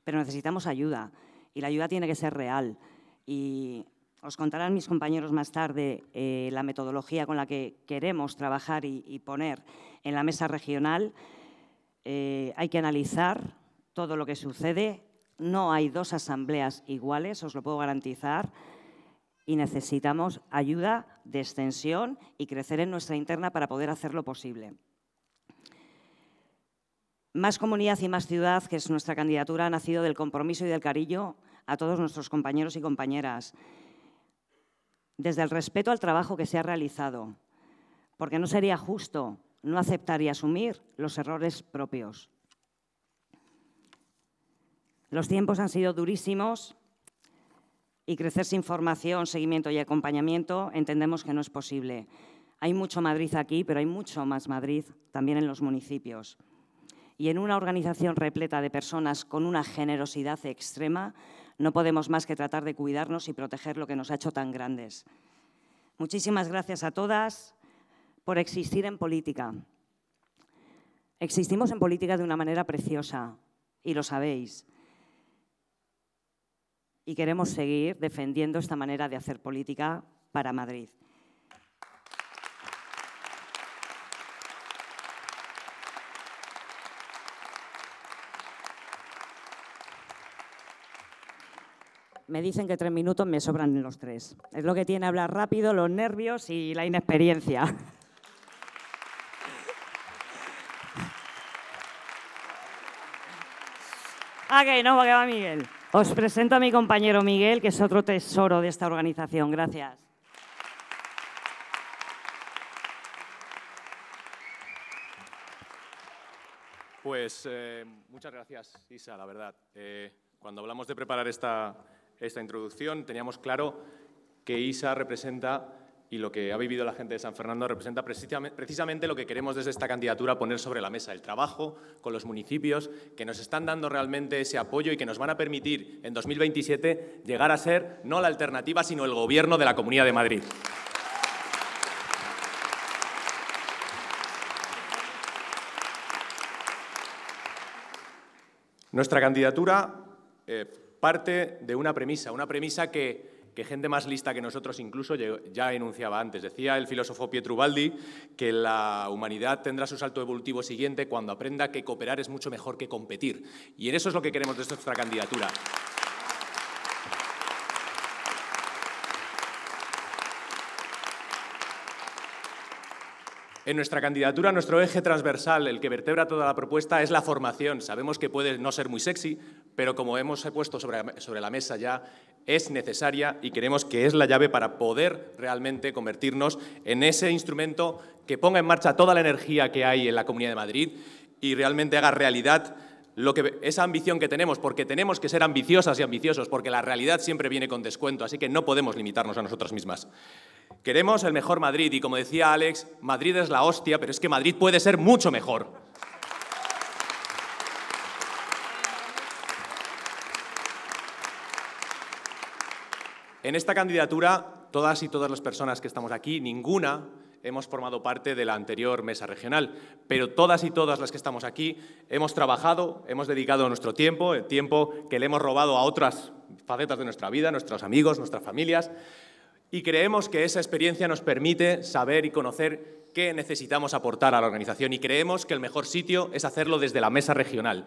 [SPEAKER 9] pero necesitamos ayuda. Y la ayuda tiene que ser real. Y os contarán mis compañeros más tarde eh, la metodología con la que queremos trabajar y, poner en la mesa regional. Eh, hay que analizar todo lo que sucede. No hay dos asambleas iguales, os lo puedo garantizar y necesitamos ayuda de extensión y crecer en nuestra interna para poder hacerlo posible. Más comunidad y más ciudad, que es nuestra candidatura, ha nacido del compromiso y del cariño a todos nuestros compañeros y compañeras, desde el respeto al trabajo que se ha realizado, porque no sería justo no aceptar y asumir los errores propios. Los tiempos han sido durísimos, y crecer sin formación, seguimiento y acompañamiento entendemos que no es posible. Hay mucho Madrid aquí, pero hay mucho más Madrid también en los municipios. Y en una organización repleta de personas con una generosidad extrema, no podemos más que tratar de cuidarnos y proteger lo que nos ha hecho tan grandes. Muchísimas gracias a todas por existir en política. Existimos en política de una manera preciosa, y lo sabéis y queremos seguir defendiendo esta manera de hacer política para Madrid. Me dicen que tres minutos me sobran en los tres. Es lo que tiene hablar rápido, los nervios y la inexperiencia. Ah, no, va va Miguel. Os presento a mi compañero Miguel, que es otro tesoro de esta organización. Gracias.
[SPEAKER 10] Pues eh, muchas gracias, Isa, la verdad. Eh, cuando hablamos de preparar esta, esta introducción, teníamos claro que Isa representa y lo que ha vivido la gente de San Fernando representa precisamente lo que queremos desde esta candidatura poner sobre la mesa, el trabajo con los municipios que nos están dando realmente ese apoyo y que nos van a permitir en 2027 llegar a ser no la alternativa, sino el gobierno de la Comunidad de Madrid. Nuestra candidatura eh, parte de una premisa, una premisa que que gente más lista que nosotros incluso ya enunciaba antes. Decía el filósofo Pietro Baldi que la humanidad tendrá su salto evolutivo siguiente cuando aprenda que cooperar es mucho mejor que competir. Y en eso es lo que queremos de nuestra candidatura. En nuestra candidatura, nuestro eje transversal, el que vertebra toda la propuesta, es la formación. Sabemos que puede no ser muy sexy, pero como hemos puesto sobre, la mesa ya, es necesaria y queremos que es la llave para poder realmente convertirnos en ese instrumento que ponga en marcha toda la energía que hay en la Comunidad de Madrid y realmente haga realidad lo que, esa ambición que tenemos, porque tenemos que ser ambiciosas y ambiciosos, porque la realidad siempre viene con descuento, así que no podemos limitarnos a nosotras mismas. Queremos el mejor Madrid y como decía Alex, Madrid es la hostia, pero es que Madrid puede ser mucho mejor. En esta candidatura, todas y todas las personas que estamos aquí, ninguna hemos formado parte de la anterior mesa regional, pero todas y todas las que estamos aquí hemos trabajado, hemos dedicado nuestro tiempo, el tiempo que le hemos robado a otras facetas de nuestra vida, nuestros amigos, nuestras familias, y creemos que esa experiencia nos permite saber y conocer qué necesitamos aportar a la organización y creemos que el mejor sitio es hacerlo desde la mesa regional,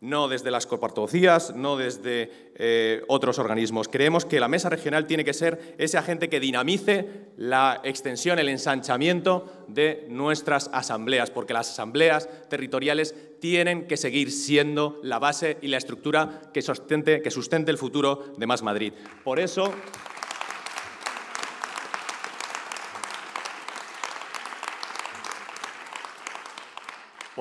[SPEAKER 10] no desde las copartodocías, no desde eh, otros organismos. Creemos que la mesa regional tiene que ser ese agente que dinamice la extensión, el ensanchamiento de nuestras asambleas, porque las asambleas territoriales tienen que seguir siendo la base y la estructura que sustente, que sustente el futuro de Más Madrid. Por eso...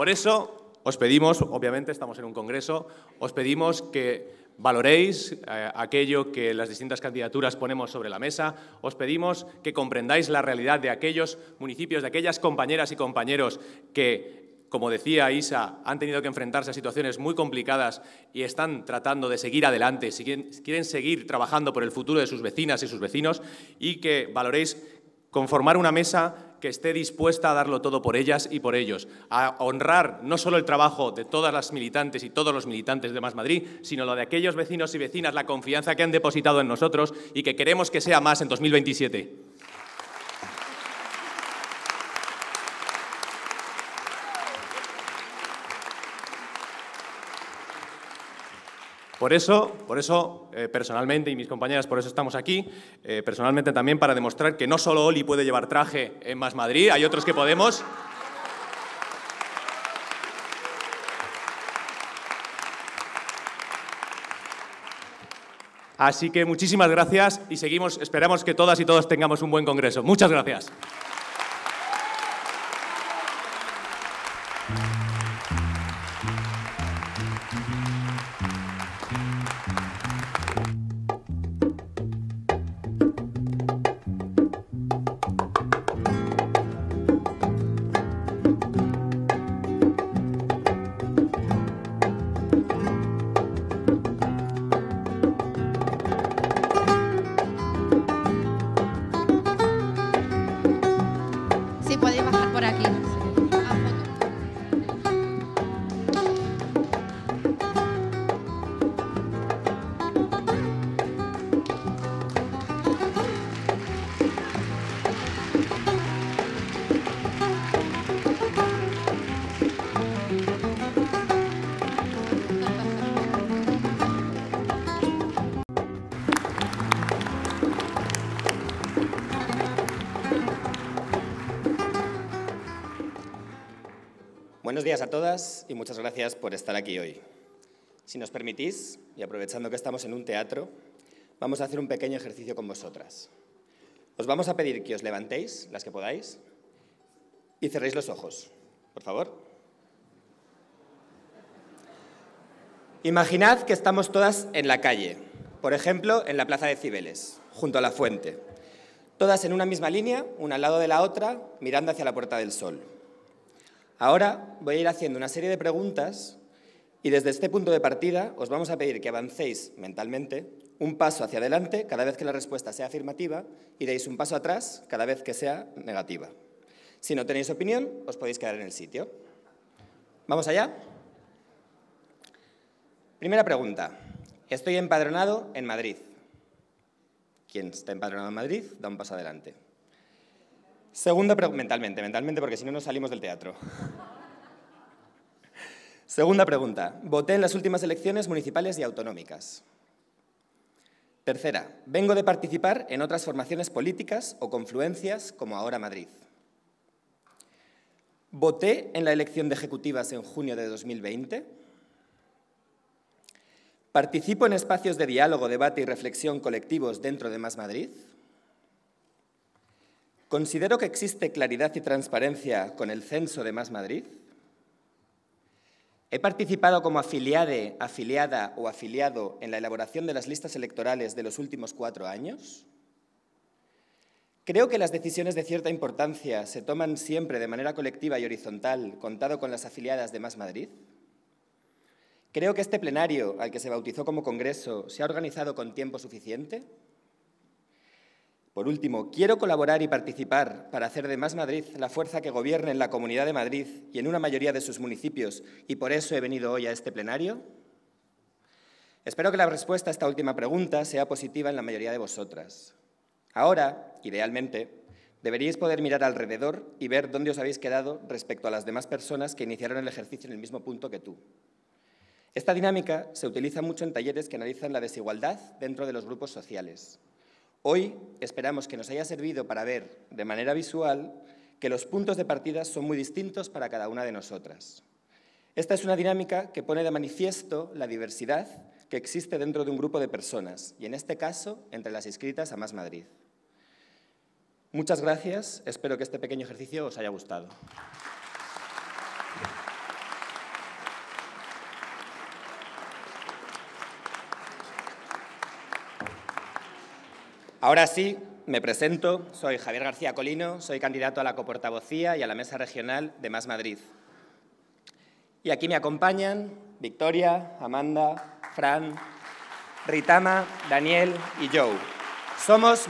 [SPEAKER 10] Por eso os pedimos, obviamente estamos en un congreso, os pedimos que valoréis eh, aquello que las distintas candidaturas ponemos sobre la mesa. Os pedimos que comprendáis la realidad de aquellos municipios, de aquellas compañeras y compañeros que, como decía Isa, han tenido que enfrentarse a situaciones muy complicadas y están tratando de seguir adelante, quieren, quieren seguir trabajando por el futuro de sus vecinas y sus vecinos y que valoréis conformar una mesa que esté dispuesta a darlo todo por ellas y por ellos, a honrar no solo el trabajo de todas las militantes y todos los militantes de Más Madrid, sino lo de aquellos vecinos y vecinas, la confianza que han depositado en nosotros y que queremos que sea más en 2027. Por eso, por eso eh, personalmente y mis compañeras, por eso estamos aquí, eh, personalmente también para demostrar que no solo Oli puede llevar traje en Más Madrid, hay otros que podemos. Así que muchísimas gracias y seguimos, esperamos que todas y todos tengamos un buen congreso. Muchas gracias.
[SPEAKER 11] por estar aquí hoy. Si nos permitís, y aprovechando que estamos en un teatro, vamos a hacer un pequeño ejercicio con vosotras. Os vamos a pedir que os levantéis, las que podáis, y cerréis los ojos, por favor. Imaginad que estamos todas en la calle, por ejemplo, en la Plaza de Cibeles, junto a la fuente, todas en una misma línea, una al lado de la otra, mirando hacia la Puerta del Sol. Ahora voy a ir haciendo una serie de preguntas y desde este punto de partida os vamos a pedir que avancéis mentalmente un paso hacia adelante cada vez que la respuesta sea afirmativa y deis un paso atrás cada vez que sea negativa. Si no tenéis opinión, os podéis quedar en el sitio. ¿Vamos allá? Primera pregunta. Estoy empadronado en Madrid. Quien está empadronado en Madrid da un paso adelante. Segunda pregunta, mentalmente, mentalmente, porque si no nos salimos del teatro. Segunda pregunta, voté en las últimas elecciones municipales y autonómicas. Tercera, vengo de participar en otras formaciones políticas o confluencias como ahora Madrid. Voté en la elección de ejecutivas en junio de 2020. Participo en espacios de diálogo, debate y reflexión colectivos dentro de Más Madrid. ¿Considero que existe claridad y transparencia con el censo de Más Madrid? ¿He participado como afiliade, afiliada o afiliado en la elaboración de las listas electorales de los últimos cuatro años? Creo que las decisiones de cierta importancia se toman siempre de manera colectiva y horizontal, contado con las afiliadas de Más Madrid. Creo que este plenario, al que se bautizó como Congreso, se ha organizado con tiempo suficiente. Por último, quiero colaborar y participar para hacer de Más Madrid la fuerza que gobierne en la Comunidad de Madrid y en una mayoría de sus municipios, y por eso he venido hoy a este plenario. Espero que la respuesta a esta última pregunta sea positiva en la mayoría de vosotras. Ahora, idealmente, deberíais poder mirar alrededor y ver dónde os habéis quedado respecto a las demás personas que iniciaron el ejercicio en el mismo punto que tú. Esta dinámica se utiliza mucho en talleres que analizan la desigualdad dentro de los grupos sociales. Hoy esperamos que nos haya servido para ver de manera visual que los puntos de partida son muy distintos para cada una de nosotras. Esta es una dinámica que pone de manifiesto la diversidad que existe dentro de un grupo de personas, y en este caso entre las inscritas a Más Madrid. Muchas gracias, espero que este pequeño ejercicio os haya gustado. Ahora sí, me presento, soy Javier García Colino, soy candidato a la coportavocía y a la mesa regional de Más Madrid. Y aquí me acompañan Victoria, Amanda, Fran, Ritama, Daniel y Joe. Somos,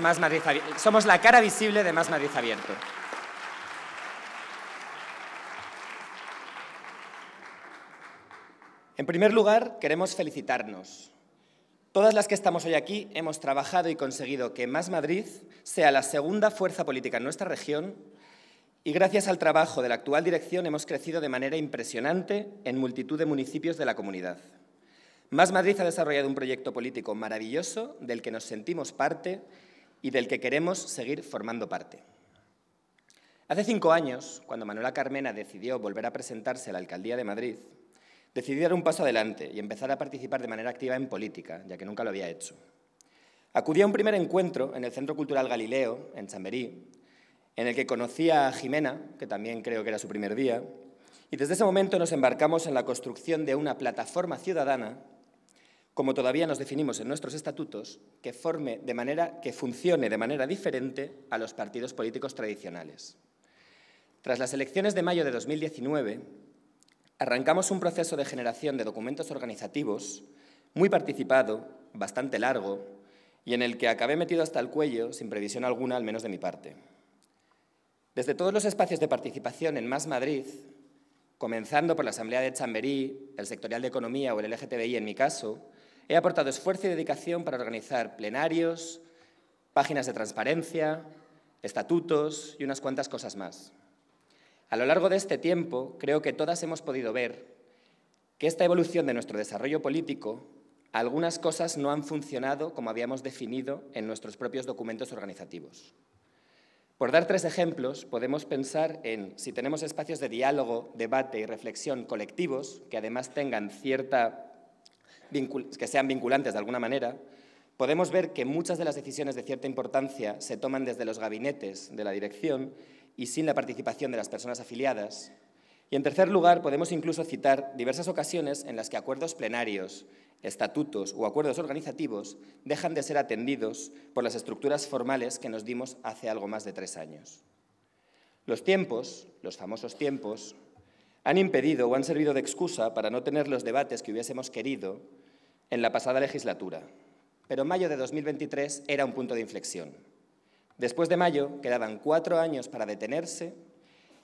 [SPEAKER 11] somos la cara visible de Más Madrid Abierto. En primer lugar, queremos felicitarnos, Todas las que estamos hoy aquí hemos trabajado y conseguido que Más Madrid sea la segunda fuerza política en nuestra región y gracias al trabajo de la actual dirección hemos crecido de manera impresionante en multitud de municipios de la comunidad. Más Madrid ha desarrollado un proyecto político maravilloso del que nos sentimos parte y del que queremos seguir formando parte. Hace cinco años, cuando Manuela Carmena decidió volver a presentarse a la Alcaldía de Madrid, Decidí dar un paso adelante y empezar a participar de manera activa en política, ya que nunca lo había hecho. Acudí a un primer encuentro en el Centro Cultural Galileo, en Chamberí, en el que conocí a Jimena, que también creo que era su primer día, y desde ese momento nos embarcamos en la construcción de una plataforma ciudadana, como todavía nos definimos en nuestros estatutos, que, forme de manera, que funcione de manera diferente a los partidos políticos tradicionales. Tras las elecciones de mayo de 2019, arrancamos un proceso de generación de documentos organizativos muy participado, bastante largo, y en el que acabé metido hasta el cuello, sin previsión alguna, al menos de mi parte. Desde todos los espacios de participación en Más Madrid, comenzando por la Asamblea de Chamberí, el Sectorial de Economía o el LGTBI en mi caso, he aportado esfuerzo y dedicación para organizar plenarios, páginas de transparencia, estatutos y unas cuantas cosas más. A lo largo de este tiempo, creo que todas hemos podido ver que esta evolución de nuestro desarrollo político, algunas cosas no han funcionado como habíamos definido en nuestros propios documentos organizativos. Por dar tres ejemplos, podemos pensar en si tenemos espacios de diálogo, debate y reflexión colectivos, que además tengan cierta que sean vinculantes de alguna manera, podemos ver que muchas de las decisiones de cierta importancia se toman desde los gabinetes de la dirección y sin la participación de las personas afiliadas. Y en tercer lugar, podemos incluso citar diversas ocasiones en las que acuerdos plenarios, estatutos o acuerdos organizativos dejan de ser atendidos por las estructuras formales que nos dimos hace algo más de tres años. Los tiempos, los famosos tiempos, han impedido o han servido de excusa para no tener los debates que hubiésemos querido en la pasada legislatura. Pero mayo de 2023 era un punto de inflexión. Después de mayo quedaban cuatro años para detenerse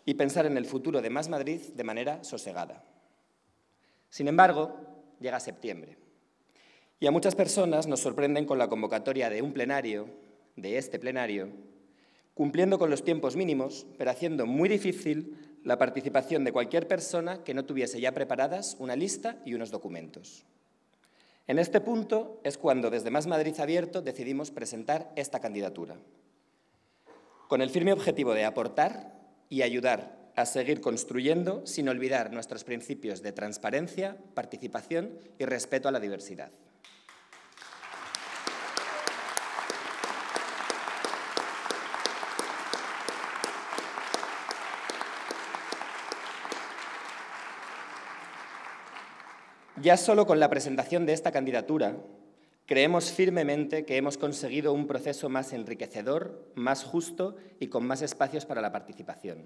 [SPEAKER 11] y pensar en el futuro de Más Madrid de manera sosegada. Sin embargo, llega septiembre y a muchas personas nos sorprenden con la convocatoria de un plenario, de este plenario, cumpliendo con los tiempos mínimos, pero haciendo muy difícil la participación de cualquier persona que no tuviese ya preparadas una lista y unos documentos. En este punto es cuando desde Más Madrid Abierto decidimos presentar esta candidatura con el firme objetivo de aportar y ayudar a seguir construyendo sin olvidar nuestros principios de transparencia, participación y respeto a la diversidad. Ya solo con la presentación de esta candidatura Creemos firmemente que hemos conseguido un proceso más enriquecedor, más justo y con más espacios para la participación.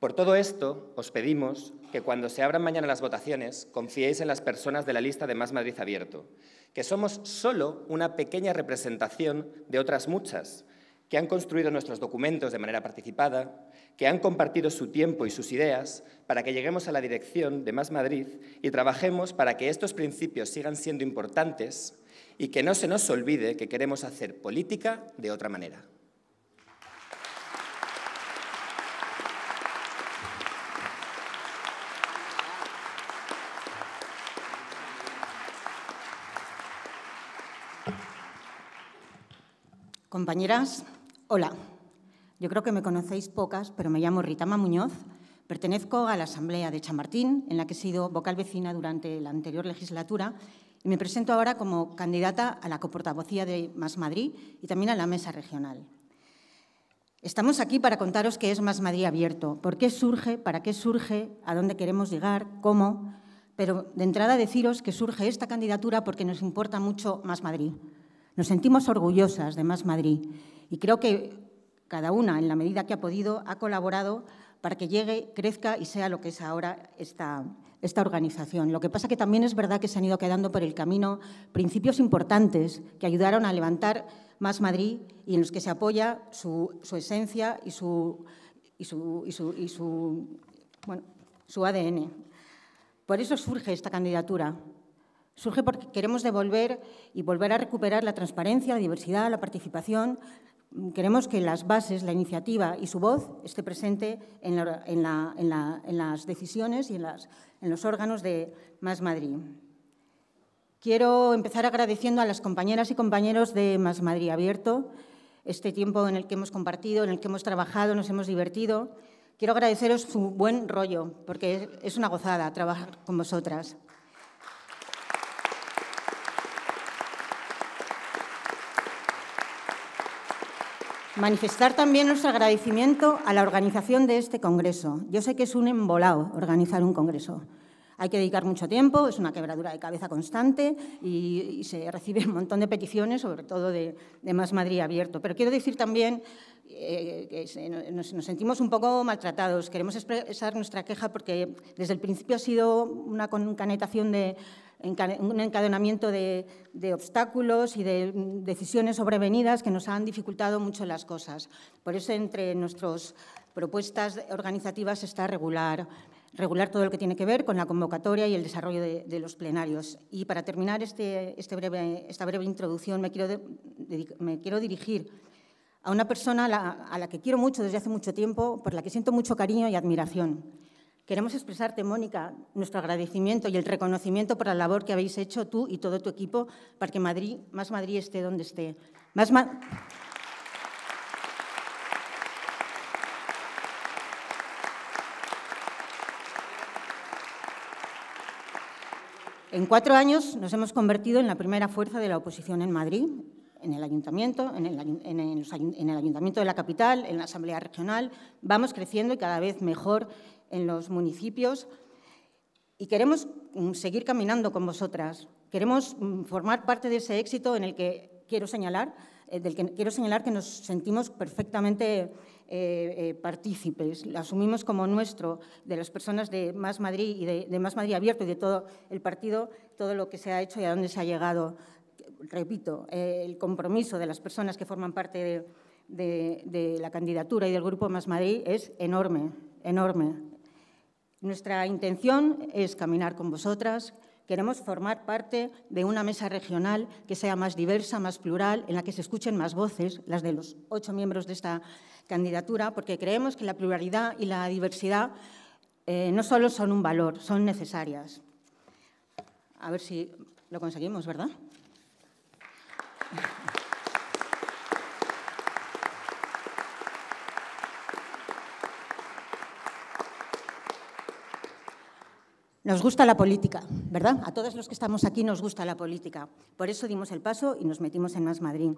[SPEAKER 11] Por todo esto, os pedimos que cuando se abran mañana las votaciones confiéis en las personas de la lista de Más Madrid Abierto, que somos solo una pequeña representación de otras muchas que han construido nuestros documentos de manera participada, que han compartido su tiempo y sus ideas para que lleguemos a la dirección de Más Madrid y trabajemos para que estos principios sigan siendo importantes y que no se nos olvide que queremos hacer política de otra manera.
[SPEAKER 2] Compañeras, hola. Yo creo que me conocéis pocas, pero me llamo Ritama Muñoz. Pertenezco a la Asamblea de Chamartín, en la que he sido vocal vecina durante la anterior legislatura me presento ahora como candidata a la coportavocía de Más Madrid y también a la mesa regional. Estamos aquí para contaros qué es Más Madrid abierto, por qué surge, para qué surge, a dónde queremos llegar, cómo, pero de entrada deciros que surge esta candidatura porque nos importa mucho Más Madrid. Nos sentimos orgullosas de Más Madrid y creo que cada una, en la medida que ha podido, ha colaborado para que llegue, crezca y sea lo que es ahora esta, esta organización. Lo que pasa que también es verdad que se han ido quedando por el camino principios importantes que ayudaron a levantar Más Madrid y en los que se apoya su, esencia y su ADN. Por eso surge esta candidatura. Surge porque queremos devolver y volver a recuperar la transparencia, la diversidad, la participación, queremos que las bases, la iniciativa y su voz estén presente en, las decisiones y en, los órganos de Más Madrid. Quiero empezar agradeciendo a las compañeras y compañeros de Más Madrid Abierto este tiempo en el que hemos compartido, en el que hemos trabajado, nos hemos divertido. Quiero agradeceros su buen rollo, porque es una gozada trabajar con vosotras. Manifestar también nuestro agradecimiento a la organización de este Congreso. Yo sé que es un embolado organizar un Congreso. Hay que dedicar mucho tiempo, es una quebradura de cabeza constante y, se recibe un montón de peticiones, sobre todo de, Más Madrid abierto. Pero quiero decir también eh, que nos, nos, sentimos un poco maltratados. Queremos expresar nuestra queja porque desde el principio ha sido una concanetación de, un encadenamiento de, obstáculos y de decisiones sobrevenidas que nos han dificultado mucho las cosas. Por eso, entre nuestras propuestas organizativas está regular, regular todo lo que tiene que ver con la convocatoria y el desarrollo de, los plenarios. Y para terminar este, este esta breve introducción, me quiero, me quiero dirigir a una persona a la que quiero mucho desde hace mucho tiempo, por la que siento mucho cariño y admiración Queremos expresarte, Mónica, nuestro agradecimiento y el reconocimiento por la labor que habéis hecho tú y todo tu equipo para que Madrid, más Madrid esté donde esté. Más En cuatro años nos hemos convertido en la primera fuerza de la oposición en Madrid, en el ayuntamiento, en el, en el ayuntamiento de la capital, en la asamblea regional. Vamos creciendo y cada vez mejor en los municipios y queremos mm, seguir caminando con vosotras. Queremos mm, formar parte de ese éxito en el que quiero señalar, eh, del que quiero señalar que nos sentimos perfectamente eh, eh, partícipes, lo asumimos como nuestro, de las personas de Más Madrid y de, de, Más Madrid Abierto y de todo el partido, todo lo que se ha hecho y a dónde se ha llegado. Repito, el compromiso de las personas que forman parte de, de, de la candidatura y del Grupo Más Madrid es enorme, enorme, nuestra intención es caminar con vosotras. Queremos formar parte de una mesa regional que sea más diversa, más plural, en la que se escuchen más voces, las de los ocho miembros de esta candidatura, porque creemos que la pluralidad y la diversidad eh, no solo son un valor, son necesarias. A ver si lo conseguimos, ¿verdad? Nos gusta la política, ¿verdad? A todos los que estamos aquí nos gusta la política. Por eso dimos el paso y nos metimos en Más Madrid.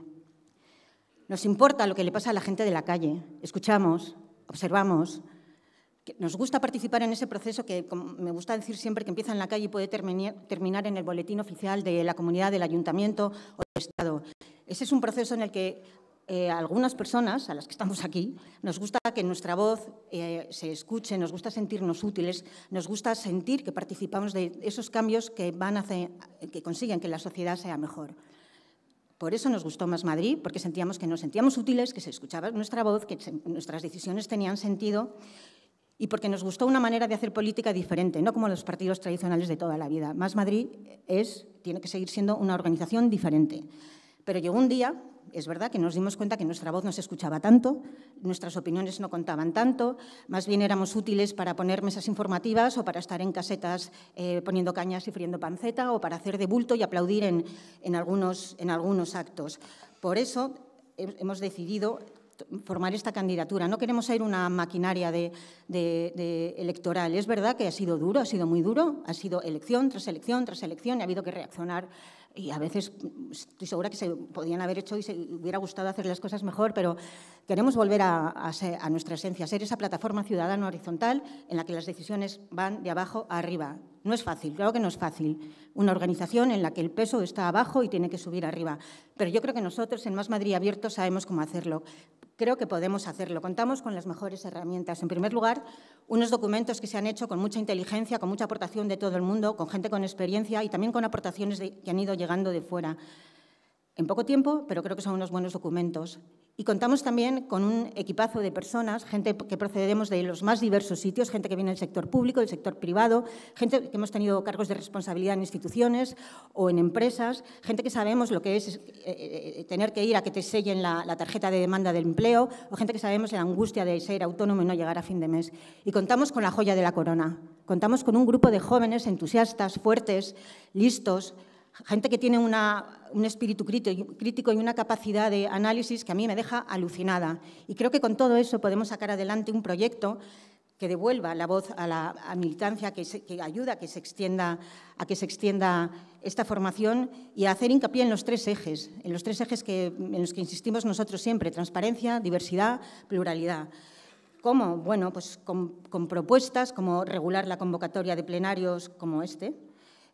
[SPEAKER 2] Nos importa lo que le pasa a la gente de la calle. Escuchamos, observamos. Nos gusta participar en ese proceso que me gusta decir siempre que empieza en la calle y puede terminar en el boletín oficial de la comunidad, del ayuntamiento o del Estado. Ese es un proceso en el que eh, algunas personas, a las que estamos aquí, nos gusta que nuestra voz eh, se escuche, nos gusta sentirnos útiles, nos gusta sentir que participamos de esos cambios que, van a que consiguen que la sociedad sea mejor. Por eso nos gustó más Madrid, porque sentíamos que nos sentíamos útiles, que se escuchaba nuestra voz, que nuestras decisiones tenían sentido y porque nos gustó una manera de hacer política diferente, no como los partidos tradicionales de toda la vida. Más Madrid es, tiene que seguir siendo una organización diferente. Pero llegó un día, es verdad, que nos dimos cuenta que nuestra voz no se escuchaba tanto, nuestras opiniones no contaban tanto, más bien éramos útiles para poner mesas informativas o para estar en casetas eh, poniendo cañas y friendo panceta o para hacer de bulto y aplaudir en, algunos, en algunos actos. Por eso hemos decidido formar esta candidatura. No queremos ser una maquinaria de, electoral. Es verdad que ha sido duro, ha sido muy duro, ha sido elección tras elección tras elección y ha habido que reaccionar y a veces pues, estoy segura que se podían haber hecho y se hubiera gustado hacer las cosas mejor, pero queremos volver a, nuestra esencia, ser esa plataforma ciudadana horizontal en la que las decisiones van de abajo a arriba, no es fácil, Creo que no es fácil.
[SPEAKER 11] Una organización
[SPEAKER 2] en la que el peso está abajo y tiene que subir arriba. Pero yo creo que nosotros en Más Madrid Abierto sabemos cómo hacerlo. Creo que podemos hacerlo. Contamos con las mejores herramientas. En primer lugar, unos documentos que se han hecho con mucha inteligencia, con mucha aportación de todo el mundo, con gente con experiencia y también con aportaciones que han ido llegando de fuera en poco tiempo, pero creo que son unos buenos documentos. Y contamos también con un equipazo de personas, gente que procedemos de los más diversos sitios, gente que viene del sector público, del sector privado, gente que hemos tenido cargos de responsabilidad en instituciones o en empresas, gente que sabemos lo que es eh, eh, tener que ir a que te sellen la, la, tarjeta de demanda del empleo o gente que sabemos la angustia de ser autónomo y no llegar a fin de mes. Y contamos con la joya de la corona. Contamos con un grupo de jóvenes entusiastas, fuertes, listos, gente que tiene un espíritu crítico y una capacidad de análisis que a mí me deja alucinada. Y creo que con todo eso podemos sacar adelante un proyecto que devuelva la voz a la militancia, que, ayuda a que, se extienda, a que se extienda esta formación y a hacer hincapié en los tres ejes, en los tres ejes en los que insistimos nosotros siempre, transparencia, diversidad, pluralidad. ¿Cómo? Bueno, pues con propuestas como regular la convocatoria de plenarios como este,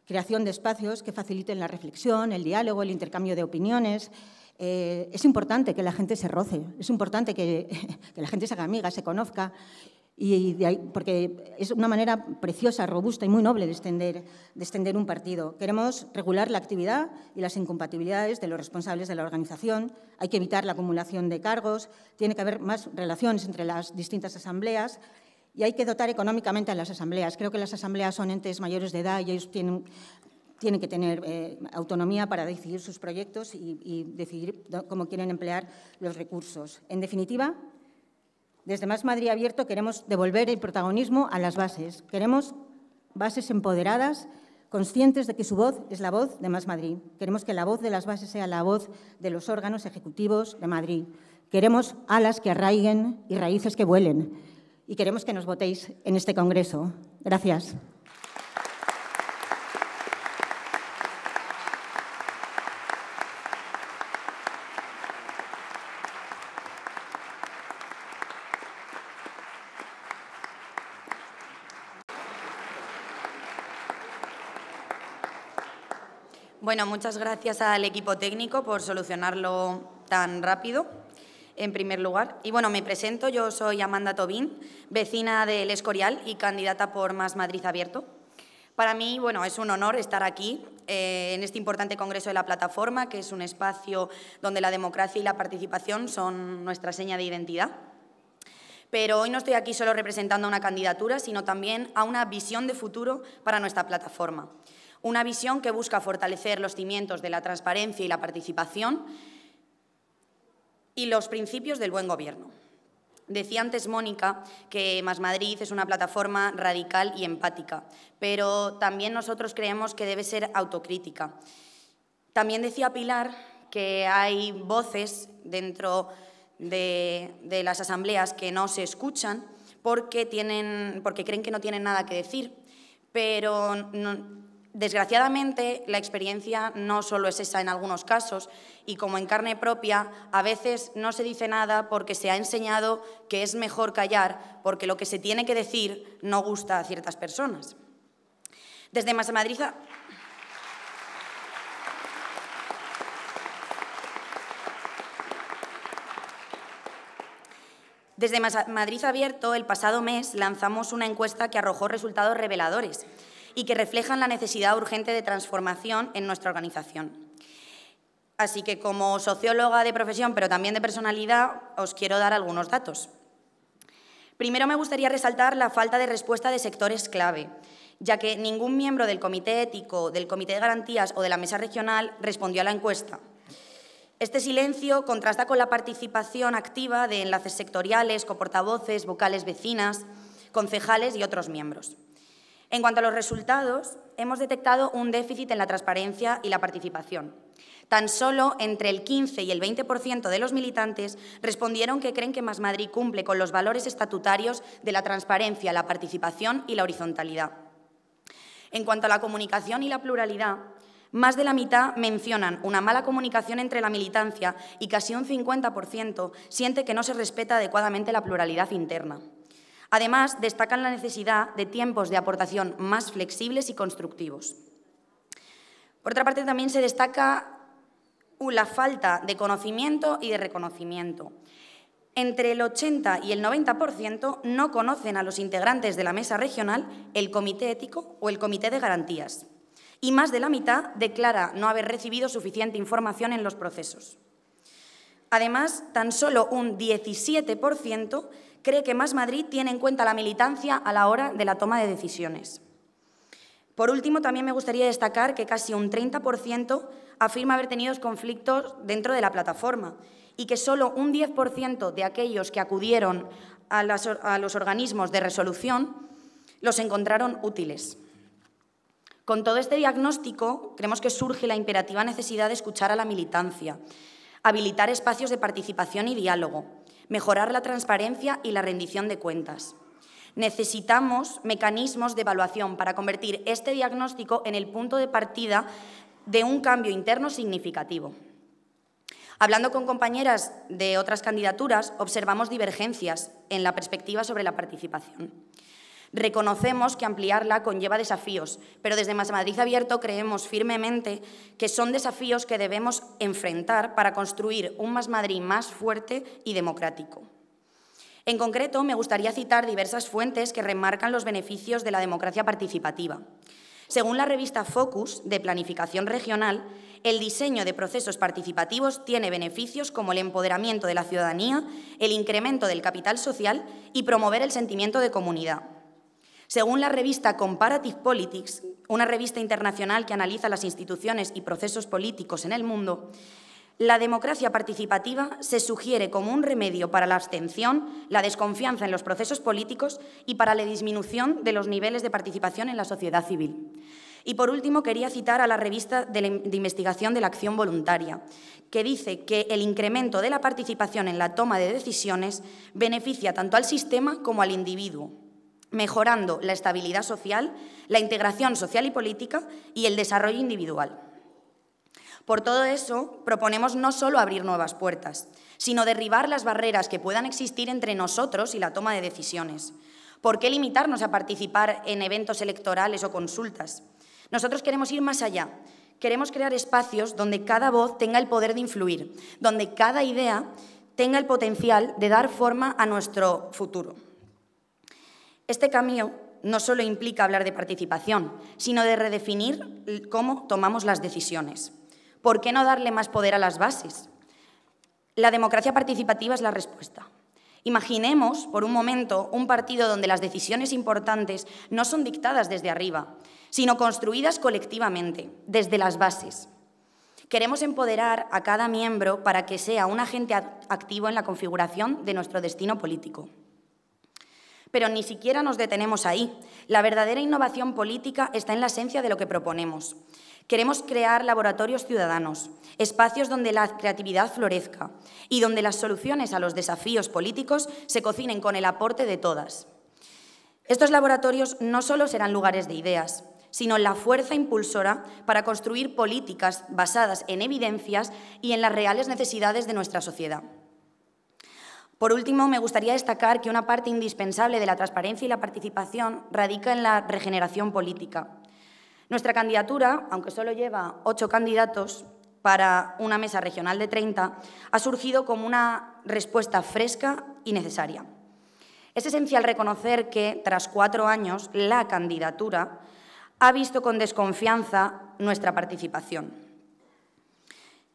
[SPEAKER 2] creación de espacios que faciliten la reflexión, el diálogo, el intercambio de opiniones. Eh, es importante que la gente se roce, es importante que, la gente se haga amiga, se conozca, y porque es una manera preciosa, robusta y muy noble de de extender un partido. Queremos regular la actividad y las incompatibilidades de los responsables de la organización, hay que evitar la acumulación de cargos, tiene que haber más relaciones entre las distintas asambleas y hay que dotar económicamente a las asambleas. Creo que las asambleas son entes mayores de edad y ellos tienen, tienen que tener eh, autonomía para decidir sus proyectos y, y decidir cómo quieren emplear los recursos. En definitiva, desde Más Madrid Abierto queremos devolver el protagonismo a las bases. Queremos bases empoderadas, conscientes de que su voz es la voz de Más Madrid. Queremos que la voz de las bases sea la voz de los órganos ejecutivos de Madrid. Queremos alas que arraiguen y raíces que vuelen y queremos que nos votéis en este Congreso. Gracias.
[SPEAKER 12] Bueno, muchas gracias al equipo técnico por solucionarlo tan rápido en primer lugar. Y bueno, me presento, yo soy Amanda Tobín, vecina del Escorial y candidata por Más Madrid Abierto. Para mí, bueno, es un honor estar aquí eh, en este importante Congreso de la Plataforma, que es un espacio donde la democracia y la participación son nuestra seña de identidad. Pero hoy no estoy aquí solo representando una candidatura, sino también a una visión de futuro para nuestra plataforma. Una visión que busca fortalecer los cimientos de la transparencia y la participación, y los principios del buen gobierno. Decía antes Mónica que Más Madrid es una plataforma radical y empática, pero también nosotros creemos que debe ser autocrítica. También decía Pilar que hay voces dentro de, las asambleas que no se escuchan porque, tienen, porque creen que no tienen nada que decir, pero no, Desgraciadamente, la experiencia no solo es esa en algunos casos y como en carne propia, a veces no se dice nada porque se ha enseñado que es mejor callar porque lo que se tiene que decir no gusta a ciertas personas. Desde Madrid. Madrid Abierto, el pasado mes, lanzamos una encuesta que arrojó resultados reveladores y que reflejan la necesidad urgente de transformación en nuestra organización. Así que como socióloga de profesión, pero también de personalidad, os quiero dar algunos datos. Primero me gustaría resaltar la falta de respuesta de sectores clave, ya que ningún miembro del Comité Ético, del Comité de Garantías o de la Mesa Regional respondió a la encuesta. Este silencio contrasta con la participación activa de enlaces sectoriales, coportavoces, vocales vecinas, concejales y otros miembros. En cuanto a los resultados, hemos detectado un déficit en la transparencia y la participación. Tan solo entre el 15 y el 20% de los militantes respondieron que creen que Más Madrid cumple con los valores estatutarios de la transparencia, la participación y la horizontalidad. En cuanto a la comunicación y la pluralidad, más de la mitad mencionan una mala comunicación entre la militancia y casi un 50% siente que no se respeta adecuadamente la pluralidad interna. Además, destacan la necesidad de tiempos de aportación más flexibles y constructivos. Por otra parte, también se destaca uh, la falta de conocimiento y de reconocimiento. Entre el 80 y el 90% no conocen a los integrantes de la mesa regional, el comité ético o el comité de garantías. Y más de la mitad declara no haber recibido suficiente información en los procesos. Además, tan solo un 17% cree que Más Madrid tiene en cuenta la militancia a la hora de la toma de decisiones. Por último, también me gustaría destacar que casi un 30% afirma haber tenido conflictos dentro de la plataforma y que solo un 10% de aquellos que acudieron a, los organismos de resolución los encontraron útiles. Con todo este diagnóstico, creemos que surge la imperativa necesidad de escuchar a la militancia, habilitar espacios de participación y diálogo, mejorar la transparencia y la rendición de cuentas. Necesitamos mecanismos de evaluación para convertir este diagnóstico en el punto de partida de un cambio interno significativo. Hablando con compañeras de otras candidaturas, observamos divergencias en la perspectiva sobre la participación. Reconocemos que ampliarla conlleva desafíos, pero desde Más Madrid Abierto creemos firmemente que son desafíos que debemos enfrentar para construir un Más Madrid más fuerte y democrático. En concreto, me gustaría citar diversas fuentes que remarcan los beneficios de la democracia participativa. Según la revista Focus de Planificación Regional, el diseño de procesos participativos tiene beneficios como el empoderamiento de la ciudadanía, el incremento del capital social y promover el sentimiento de comunidad. Según la revista Comparative Politics, una revista internacional que analiza las instituciones y procesos políticos en el mundo, la democracia participativa se sugiere como un remedio para la abstención, la desconfianza en los procesos políticos y para la disminución de los niveles de participación en la sociedad civil. Y por último, quería citar a la revista de, investigación de la acción voluntaria, que dice que el incremento de la participación en la toma de decisiones beneficia tanto al sistema como al individuo, mejorando la estabilidad social, la integración social y política y el desarrollo individual. Por todo eso, proponemos no solo abrir nuevas puertas, sino derribar las barreras que puedan existir entre nosotros y la toma de decisiones. ¿Por qué limitarnos a participar en eventos electorales o consultas? Nosotros queremos ir más allá. Queremos crear espacios donde cada voz tenga el poder de influir, donde cada idea tenga el potencial de dar forma a nuestro futuro. Este cambio no solo implica hablar de participación, sino de redefinir cómo tomamos las decisiones. ¿Por qué no darle más poder a las bases? La democracia participativa es la respuesta. Imaginemos, por un momento, un partido donde las decisiones importantes no son dictadas desde arriba, sino construidas colectivamente, desde las bases. Queremos empoderar a cada miembro para que sea un agente activo en la configuración de nuestro destino político. Pero ni siquiera nos detenemos ahí. La verdadera innovación política está en la esencia de lo que proponemos. Queremos crear laboratorios ciudadanos, espacios donde la creatividad florezca y donde las soluciones a los desafíos políticos se cocinen con el aporte de todas. Estos laboratorios no solo serán lugares de ideas, sino la fuerza impulsora para construir políticas basadas en evidencias y en las reales necesidades de nuestra sociedad. Por último, me gustaría destacar que una parte indispensable de la transparencia y la participación radica en la regeneración política. Nuestra candidatura, aunque solo lleva ocho candidatos para una mesa regional de 30, ha surgido como una respuesta fresca y necesaria. Es esencial reconocer que, tras cuatro años, la candidatura ha visto con desconfianza nuestra participación.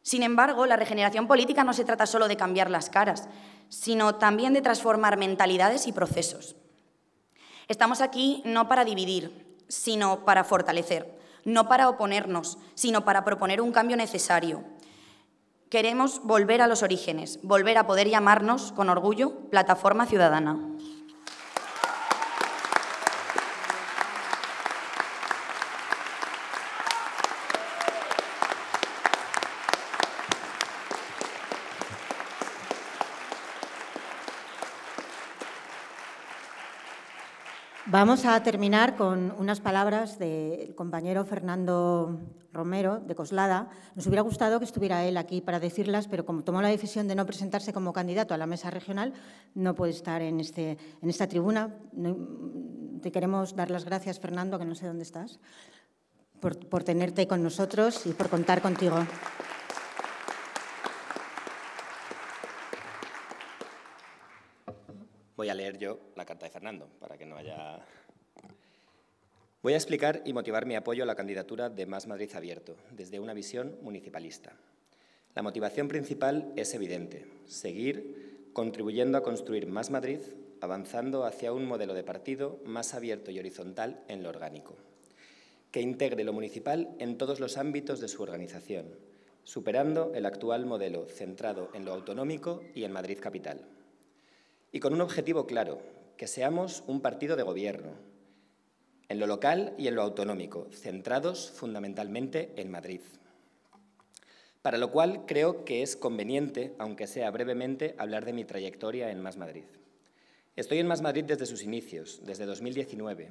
[SPEAKER 12] Sin embargo, la regeneración política no se trata solo de cambiar las caras, sino también de transformar mentalidades y procesos. Estamos aquí no para dividir, sino para fortalecer, no para oponernos, sino para proponer un cambio necesario. Queremos volver a los orígenes, volver a poder llamarnos con orgullo plataforma ciudadana.
[SPEAKER 2] Vamos a terminar con unas palabras del compañero Fernando Romero de Coslada. Nos hubiera gustado que estuviera él aquí para decirlas, pero como tomó la decisión de no presentarse como candidato a la mesa regional, no puede estar en, este, en esta tribuna. te queremos dar las gracias, Fernando, que no sé dónde estás, por, por tenerte con nosotros y por contar contigo.
[SPEAKER 11] Voy a leer yo la carta de Fernando, para que no haya... Voy a explicar y motivar mi apoyo a la candidatura de Más Madrid Abierto, desde una visión municipalista. La motivación principal es evidente, seguir contribuyendo a construir Más Madrid, avanzando hacia un modelo de partido más abierto y horizontal en lo orgánico, que integre lo municipal en todos los ámbitos de su organización, superando el actual modelo centrado en lo autonómico y en Madrid Capital y con un objetivo claro, que seamos un partido de gobierno, en lo local y en lo autonómico, centrados fundamentalmente en Madrid. Para lo cual creo que es conveniente, aunque sea brevemente, hablar de mi trayectoria en Más Madrid. Estoy en Más Madrid desde sus inicios, desde 2019,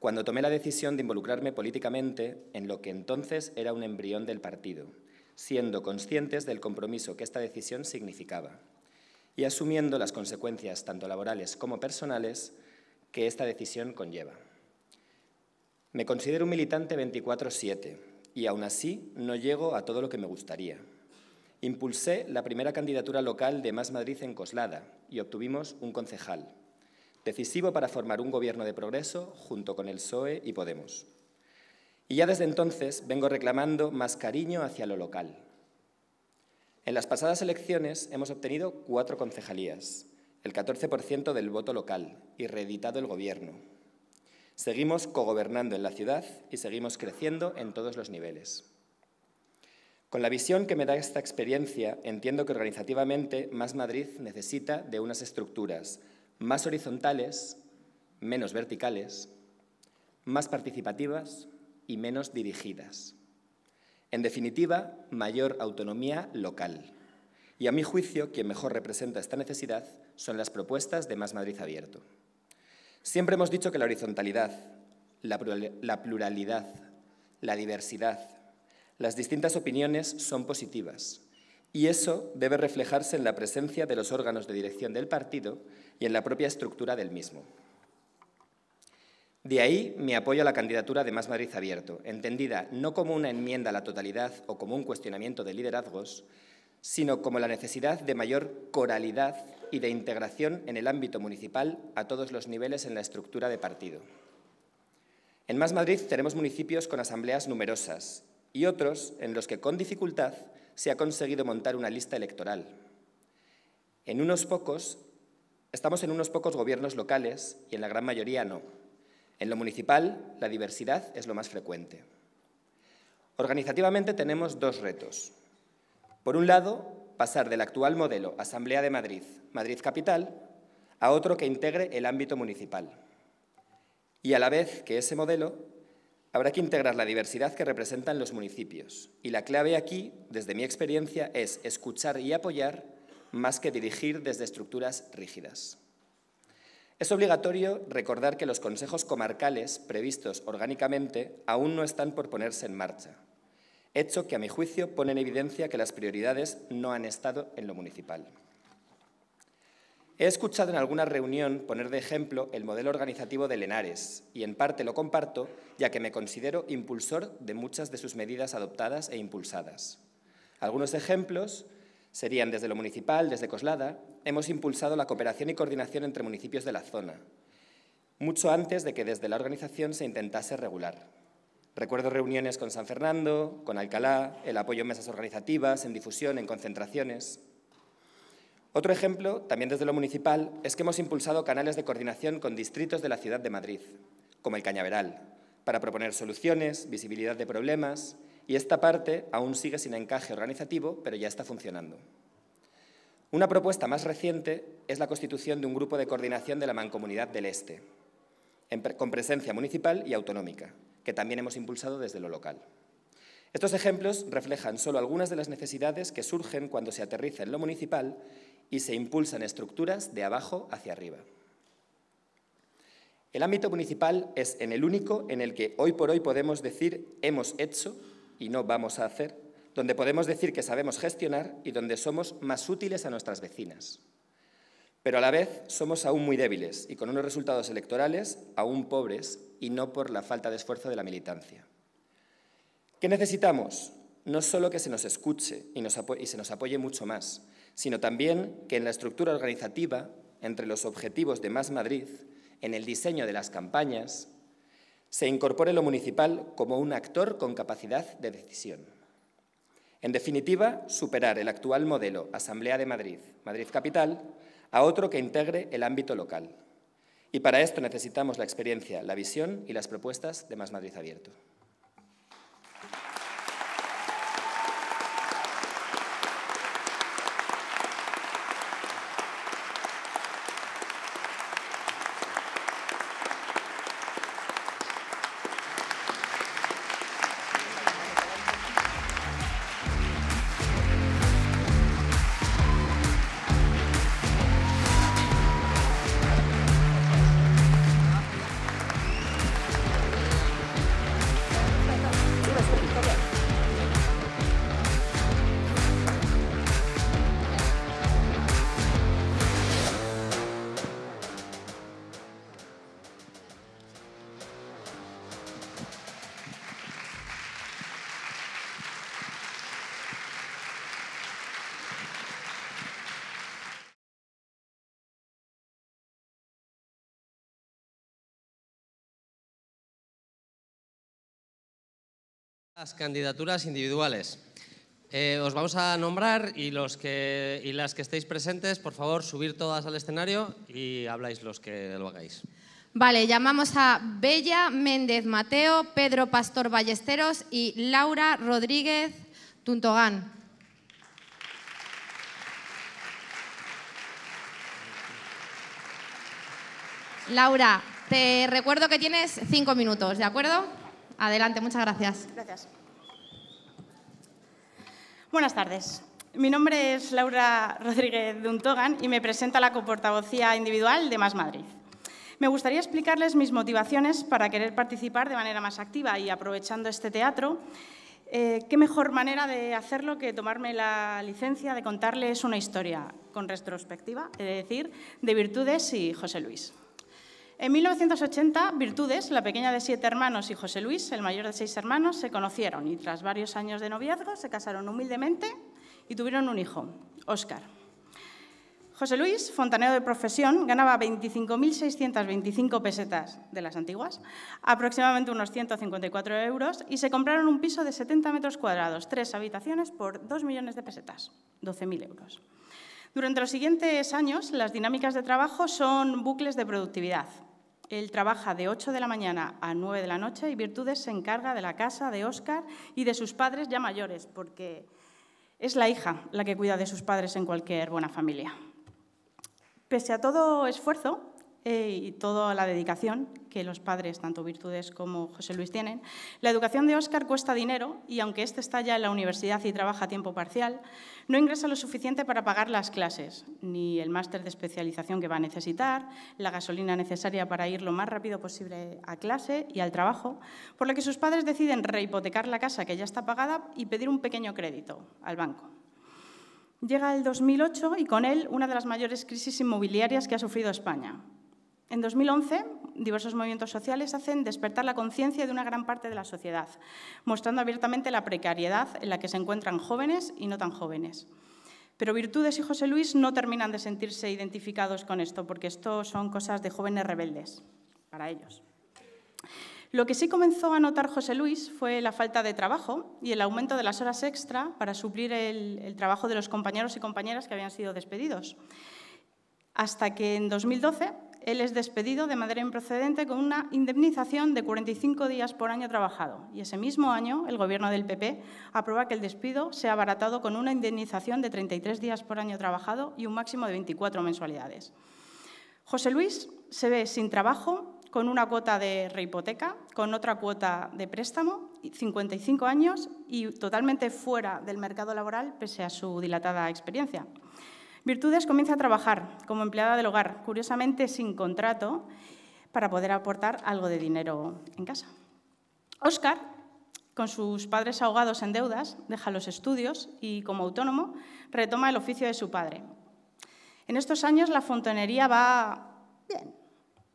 [SPEAKER 11] cuando tomé la decisión de involucrarme políticamente en lo que entonces era un embrión del partido, siendo conscientes del compromiso que esta decisión significaba y asumiendo las consecuencias tanto laborales como personales que esta decisión conlleva. Me considero un militante 24-7 y aún así no llego a todo lo que me gustaría. Impulsé la primera candidatura local de Más Madrid en Coslada y obtuvimos un concejal, decisivo para formar un gobierno de progreso junto con el PSOE y Podemos. Y ya desde entonces vengo reclamando más cariño hacia lo local, en las pasadas elecciones hemos obtenido cuatro concejalías, el 14% del voto local y reeditado el Gobierno. Seguimos cogobernando en la ciudad y seguimos creciendo en todos los niveles. Con la visión que me da esta experiencia, entiendo que organizativamente Más Madrid necesita de unas estructuras más horizontales, menos verticales, más participativas y menos dirigidas. En definitiva, mayor autonomía local. Y a mi juicio, quien mejor representa esta necesidad son las propuestas de Más Madrid Abierto. Siempre hemos dicho que la horizontalidad, la pluralidad, la diversidad, las distintas opiniones son positivas y eso debe reflejarse en la presencia de los órganos de dirección del partido y en la propia estructura del mismo. De ahí mi apoyo a la candidatura de Más Madrid Abierto, entendida no como una enmienda a la totalidad o como un cuestionamiento de liderazgos, sino como la necesidad de mayor coralidad y de integración en el ámbito municipal a todos los niveles en la estructura de partido. En Más Madrid tenemos municipios con asambleas numerosas y otros en los que con dificultad se ha conseguido montar una lista electoral. En unos pocos, estamos en unos pocos gobiernos locales y en la gran mayoría no. En lo municipal, la diversidad es lo más frecuente. Organizativamente tenemos dos retos. Por un lado, pasar del actual modelo Asamblea de Madrid, Madrid Capital, a otro que integre el ámbito municipal. Y a la vez que ese modelo, habrá que integrar la diversidad que representan los municipios. Y la clave aquí, desde mi experiencia, es escuchar y apoyar más que dirigir desde estructuras rígidas. Es obligatorio recordar que los consejos comarcales previstos orgánicamente aún no están por ponerse en marcha, hecho que a mi juicio pone en evidencia que las prioridades no han estado en lo municipal. He escuchado en alguna reunión poner de ejemplo el modelo organizativo de Lenares y en parte lo comparto, ya que me considero impulsor de muchas de sus medidas adoptadas e impulsadas. Algunos ejemplos Serían desde lo municipal, desde Coslada, hemos impulsado la cooperación y coordinación entre municipios de la zona, mucho antes de que desde la organización se intentase regular. Recuerdo reuniones con San Fernando, con Alcalá, el apoyo en mesas organizativas, en difusión, en concentraciones. Otro ejemplo, también desde lo municipal, es que hemos impulsado canales de coordinación con distritos de la ciudad de Madrid, como el Cañaveral, para proponer soluciones, visibilidad de problemas y esta parte aún sigue sin encaje organizativo, pero ya está funcionando. Una propuesta más reciente es la constitución de un grupo de coordinación de la Mancomunidad del Este, con presencia municipal y autonómica, que también hemos impulsado desde lo local. Estos ejemplos reflejan solo algunas de las necesidades que surgen cuando se aterriza en lo municipal y se impulsan estructuras de abajo hacia arriba. El ámbito municipal es en el único en el que hoy por hoy podemos decir hemos hecho y no vamos a hacer, donde podemos decir que sabemos gestionar y donde somos más útiles a nuestras vecinas. Pero a la vez somos aún muy débiles y con unos resultados electorales aún pobres y no por la falta de esfuerzo de la militancia. ¿Qué necesitamos? No solo que se nos escuche y, y se nos apoye mucho más, sino también que en la estructura organizativa, entre los objetivos de Más Madrid, en el diseño de las campañas, se incorpore lo municipal como un actor con capacidad de decisión. En definitiva, superar el actual modelo Asamblea de Madrid, Madrid Capital, a otro que integre el ámbito local. Y para esto necesitamos la experiencia, la visión y las propuestas de Más Madrid Abierto.
[SPEAKER 1] Las candidaturas individuales. Eh, os vamos a nombrar y, los que, y las que estéis presentes, por favor, subir todas al escenario y habláis los que lo hagáis.
[SPEAKER 3] Vale, llamamos a Bella Méndez Mateo, Pedro Pastor Ballesteros y Laura Rodríguez Tuntogán. Laura, te recuerdo que tienes cinco minutos, ¿de acuerdo? Adelante, muchas gracias.
[SPEAKER 2] Gracias.
[SPEAKER 13] Buenas tardes. Mi nombre es Laura Rodríguez de Untogan y me presento a la coportavocía individual de Más Madrid. Me gustaría explicarles mis motivaciones para querer participar de manera más activa y aprovechando este teatro. Eh, ¿Qué mejor manera de hacerlo que tomarme la licencia de contarles una historia con retrospectiva, es decir, de virtudes y José Luis? En 1980, Virtudes, la pequeña de siete hermanos, y José Luis, el mayor de seis hermanos, se conocieron y tras varios años de noviazgo se casaron humildemente y tuvieron un hijo, Óscar. José Luis, fontanero de profesión, ganaba 25.625 pesetas de las antiguas, aproximadamente unos 154 euros, y se compraron un piso de 70 metros cuadrados, tres habitaciones por 2 millones de pesetas, 12.000 euros. Durante los siguientes años, las dinámicas de trabajo son bucles de productividad. Él trabaja de 8 de la mañana a 9 de la noche y Virtudes se encarga de la casa de Oscar y de sus padres ya mayores, porque es la hija la que cuida de sus padres en cualquier buena familia. Pese a todo esfuerzo, eh, y toda la dedicación que los padres, tanto Virtudes como José Luis, tienen. La educación de Óscar cuesta dinero y aunque éste está ya en la universidad y trabaja a tiempo parcial, no ingresa lo suficiente para pagar las clases, ni el máster de especialización que va a necesitar, la gasolina necesaria para ir lo más rápido posible a clase y al trabajo, por lo que sus padres deciden rehipotecar la casa que ya está pagada y pedir un pequeño crédito al banco. Llega el 2008 y con él una de las mayores crisis inmobiliarias que ha sufrido España, en 2011, diversos movimientos sociales hacen despertar la conciencia de una gran parte de la sociedad, mostrando abiertamente la precariedad en la que se encuentran jóvenes y no tan jóvenes. Pero Virtudes y José Luis no terminan de sentirse identificados con esto, porque esto son cosas de jóvenes rebeldes, para ellos. Lo que sí comenzó a notar José Luis fue la falta de trabajo y el aumento de las horas extra para suplir el, el trabajo de los compañeros y compañeras que habían sido despedidos. Hasta que en 2012 él es despedido de manera improcedente con una indemnización de 45 días por año trabajado. Y ese mismo año, el Gobierno del PP aprueba que el despido sea abaratado con una indemnización de 33 días por año trabajado y un máximo de 24 mensualidades. José Luis se ve sin trabajo, con una cuota de rehipoteca, con otra cuota de préstamo, 55 años y totalmente fuera del mercado laboral pese a su dilatada experiencia. Virtudes comienza a trabajar como empleada del hogar, curiosamente sin contrato, para poder aportar algo de dinero en casa. Oscar, con sus padres ahogados en deudas, deja los estudios y, como autónomo, retoma el oficio de su padre. En estos años la fontanería va bien,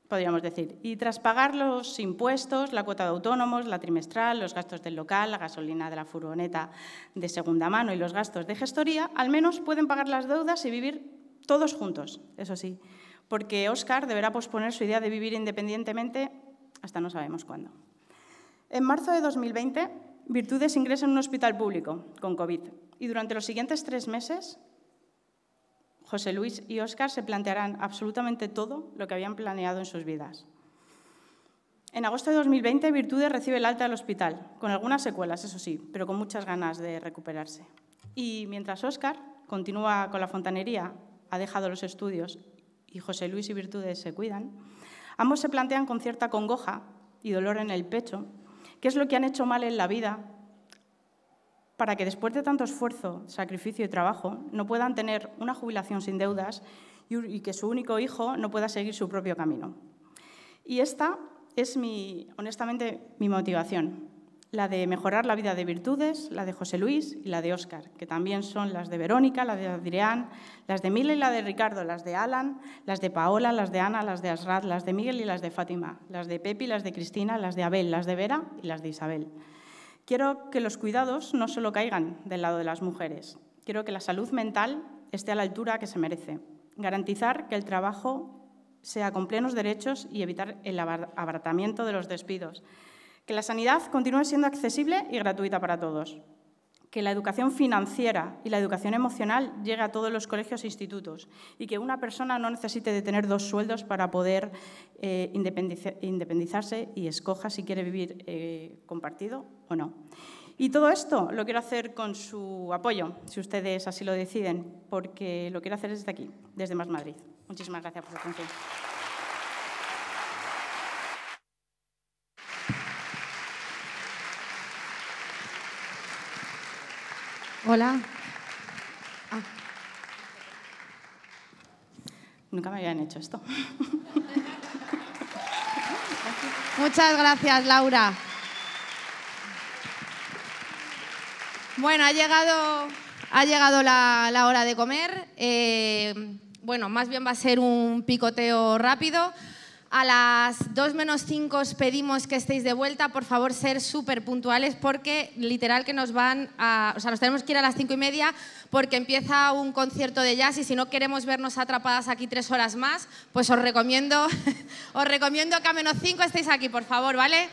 [SPEAKER 13] podríamos decir. Y tras pagar los impuestos, la cuota de autónomos, la trimestral, los gastos del local, la gasolina de la furgoneta de segunda mano y los gastos de gestoría, al menos pueden pagar las deudas y vivir todos juntos, eso sí, porque Oscar deberá posponer su idea de vivir independientemente hasta no sabemos cuándo. En marzo de 2020, Virtudes ingresa en un hospital público con COVID y durante los siguientes tres meses José Luis y Óscar se plantearán absolutamente todo lo que habían planeado en sus vidas. En agosto de 2020, Virtudes recibe el alta del hospital, con algunas secuelas, eso sí, pero con muchas ganas de recuperarse. Y mientras Óscar continúa con la fontanería, ha dejado los estudios y José Luis y Virtudes se cuidan, ambos se plantean con cierta congoja y dolor en el pecho qué es lo que han hecho mal en la vida para que después de tanto esfuerzo, sacrificio y trabajo no puedan tener una jubilación sin deudas y que su único hijo no pueda seguir su propio camino. Y esta es mi, honestamente, mi motivación, la de mejorar la vida de Virtudes, la de José Luis y la de Óscar, que también son las de Verónica, la de Adrián, las de Mila y la de Ricardo, las de Alan, las de Paola, las de Ana, las de Asrad, las de Miguel y las de Fátima, las de Pepi, las de Cristina, las de Abel, las de Vera y las de Isabel. Quiero que los cuidados no solo caigan del lado de las mujeres. Quiero que la salud mental esté a la altura que se merece. Garantizar que el trabajo sea con plenos derechos y evitar el abaratamiento de los despidos. Que la sanidad continúe siendo accesible y gratuita para todos que la educación financiera y la educación emocional llegue a todos los colegios e institutos y que una persona no necesite de tener dos sueldos para poder eh, independizarse y escoja si quiere vivir eh, compartido o no. Y todo esto lo quiero hacer con su apoyo, si ustedes así lo deciden, porque lo quiero hacer desde aquí, desde Más Madrid. Muchísimas gracias por su atención.
[SPEAKER 2] Hola. Ah.
[SPEAKER 13] Nunca me habían hecho esto. Muchas gracias, Laura. Bueno, ha llegado,
[SPEAKER 3] ha llegado la, hora de comer. Eh, bueno, más bien va a ser un picoteo rápido. A las 2 menos 5 os pedimos que estéis de vuelta. Por favor, ser súper puntuales porque literal que nos van a... O sea, nos tenemos que ir a las cinco y media porque empieza un concierto de jazz y si no queremos vernos atrapadas aquí tres horas más, pues os recomiendo, os recomiendo que a menos 5 estéis aquí, por favor, ¿vale?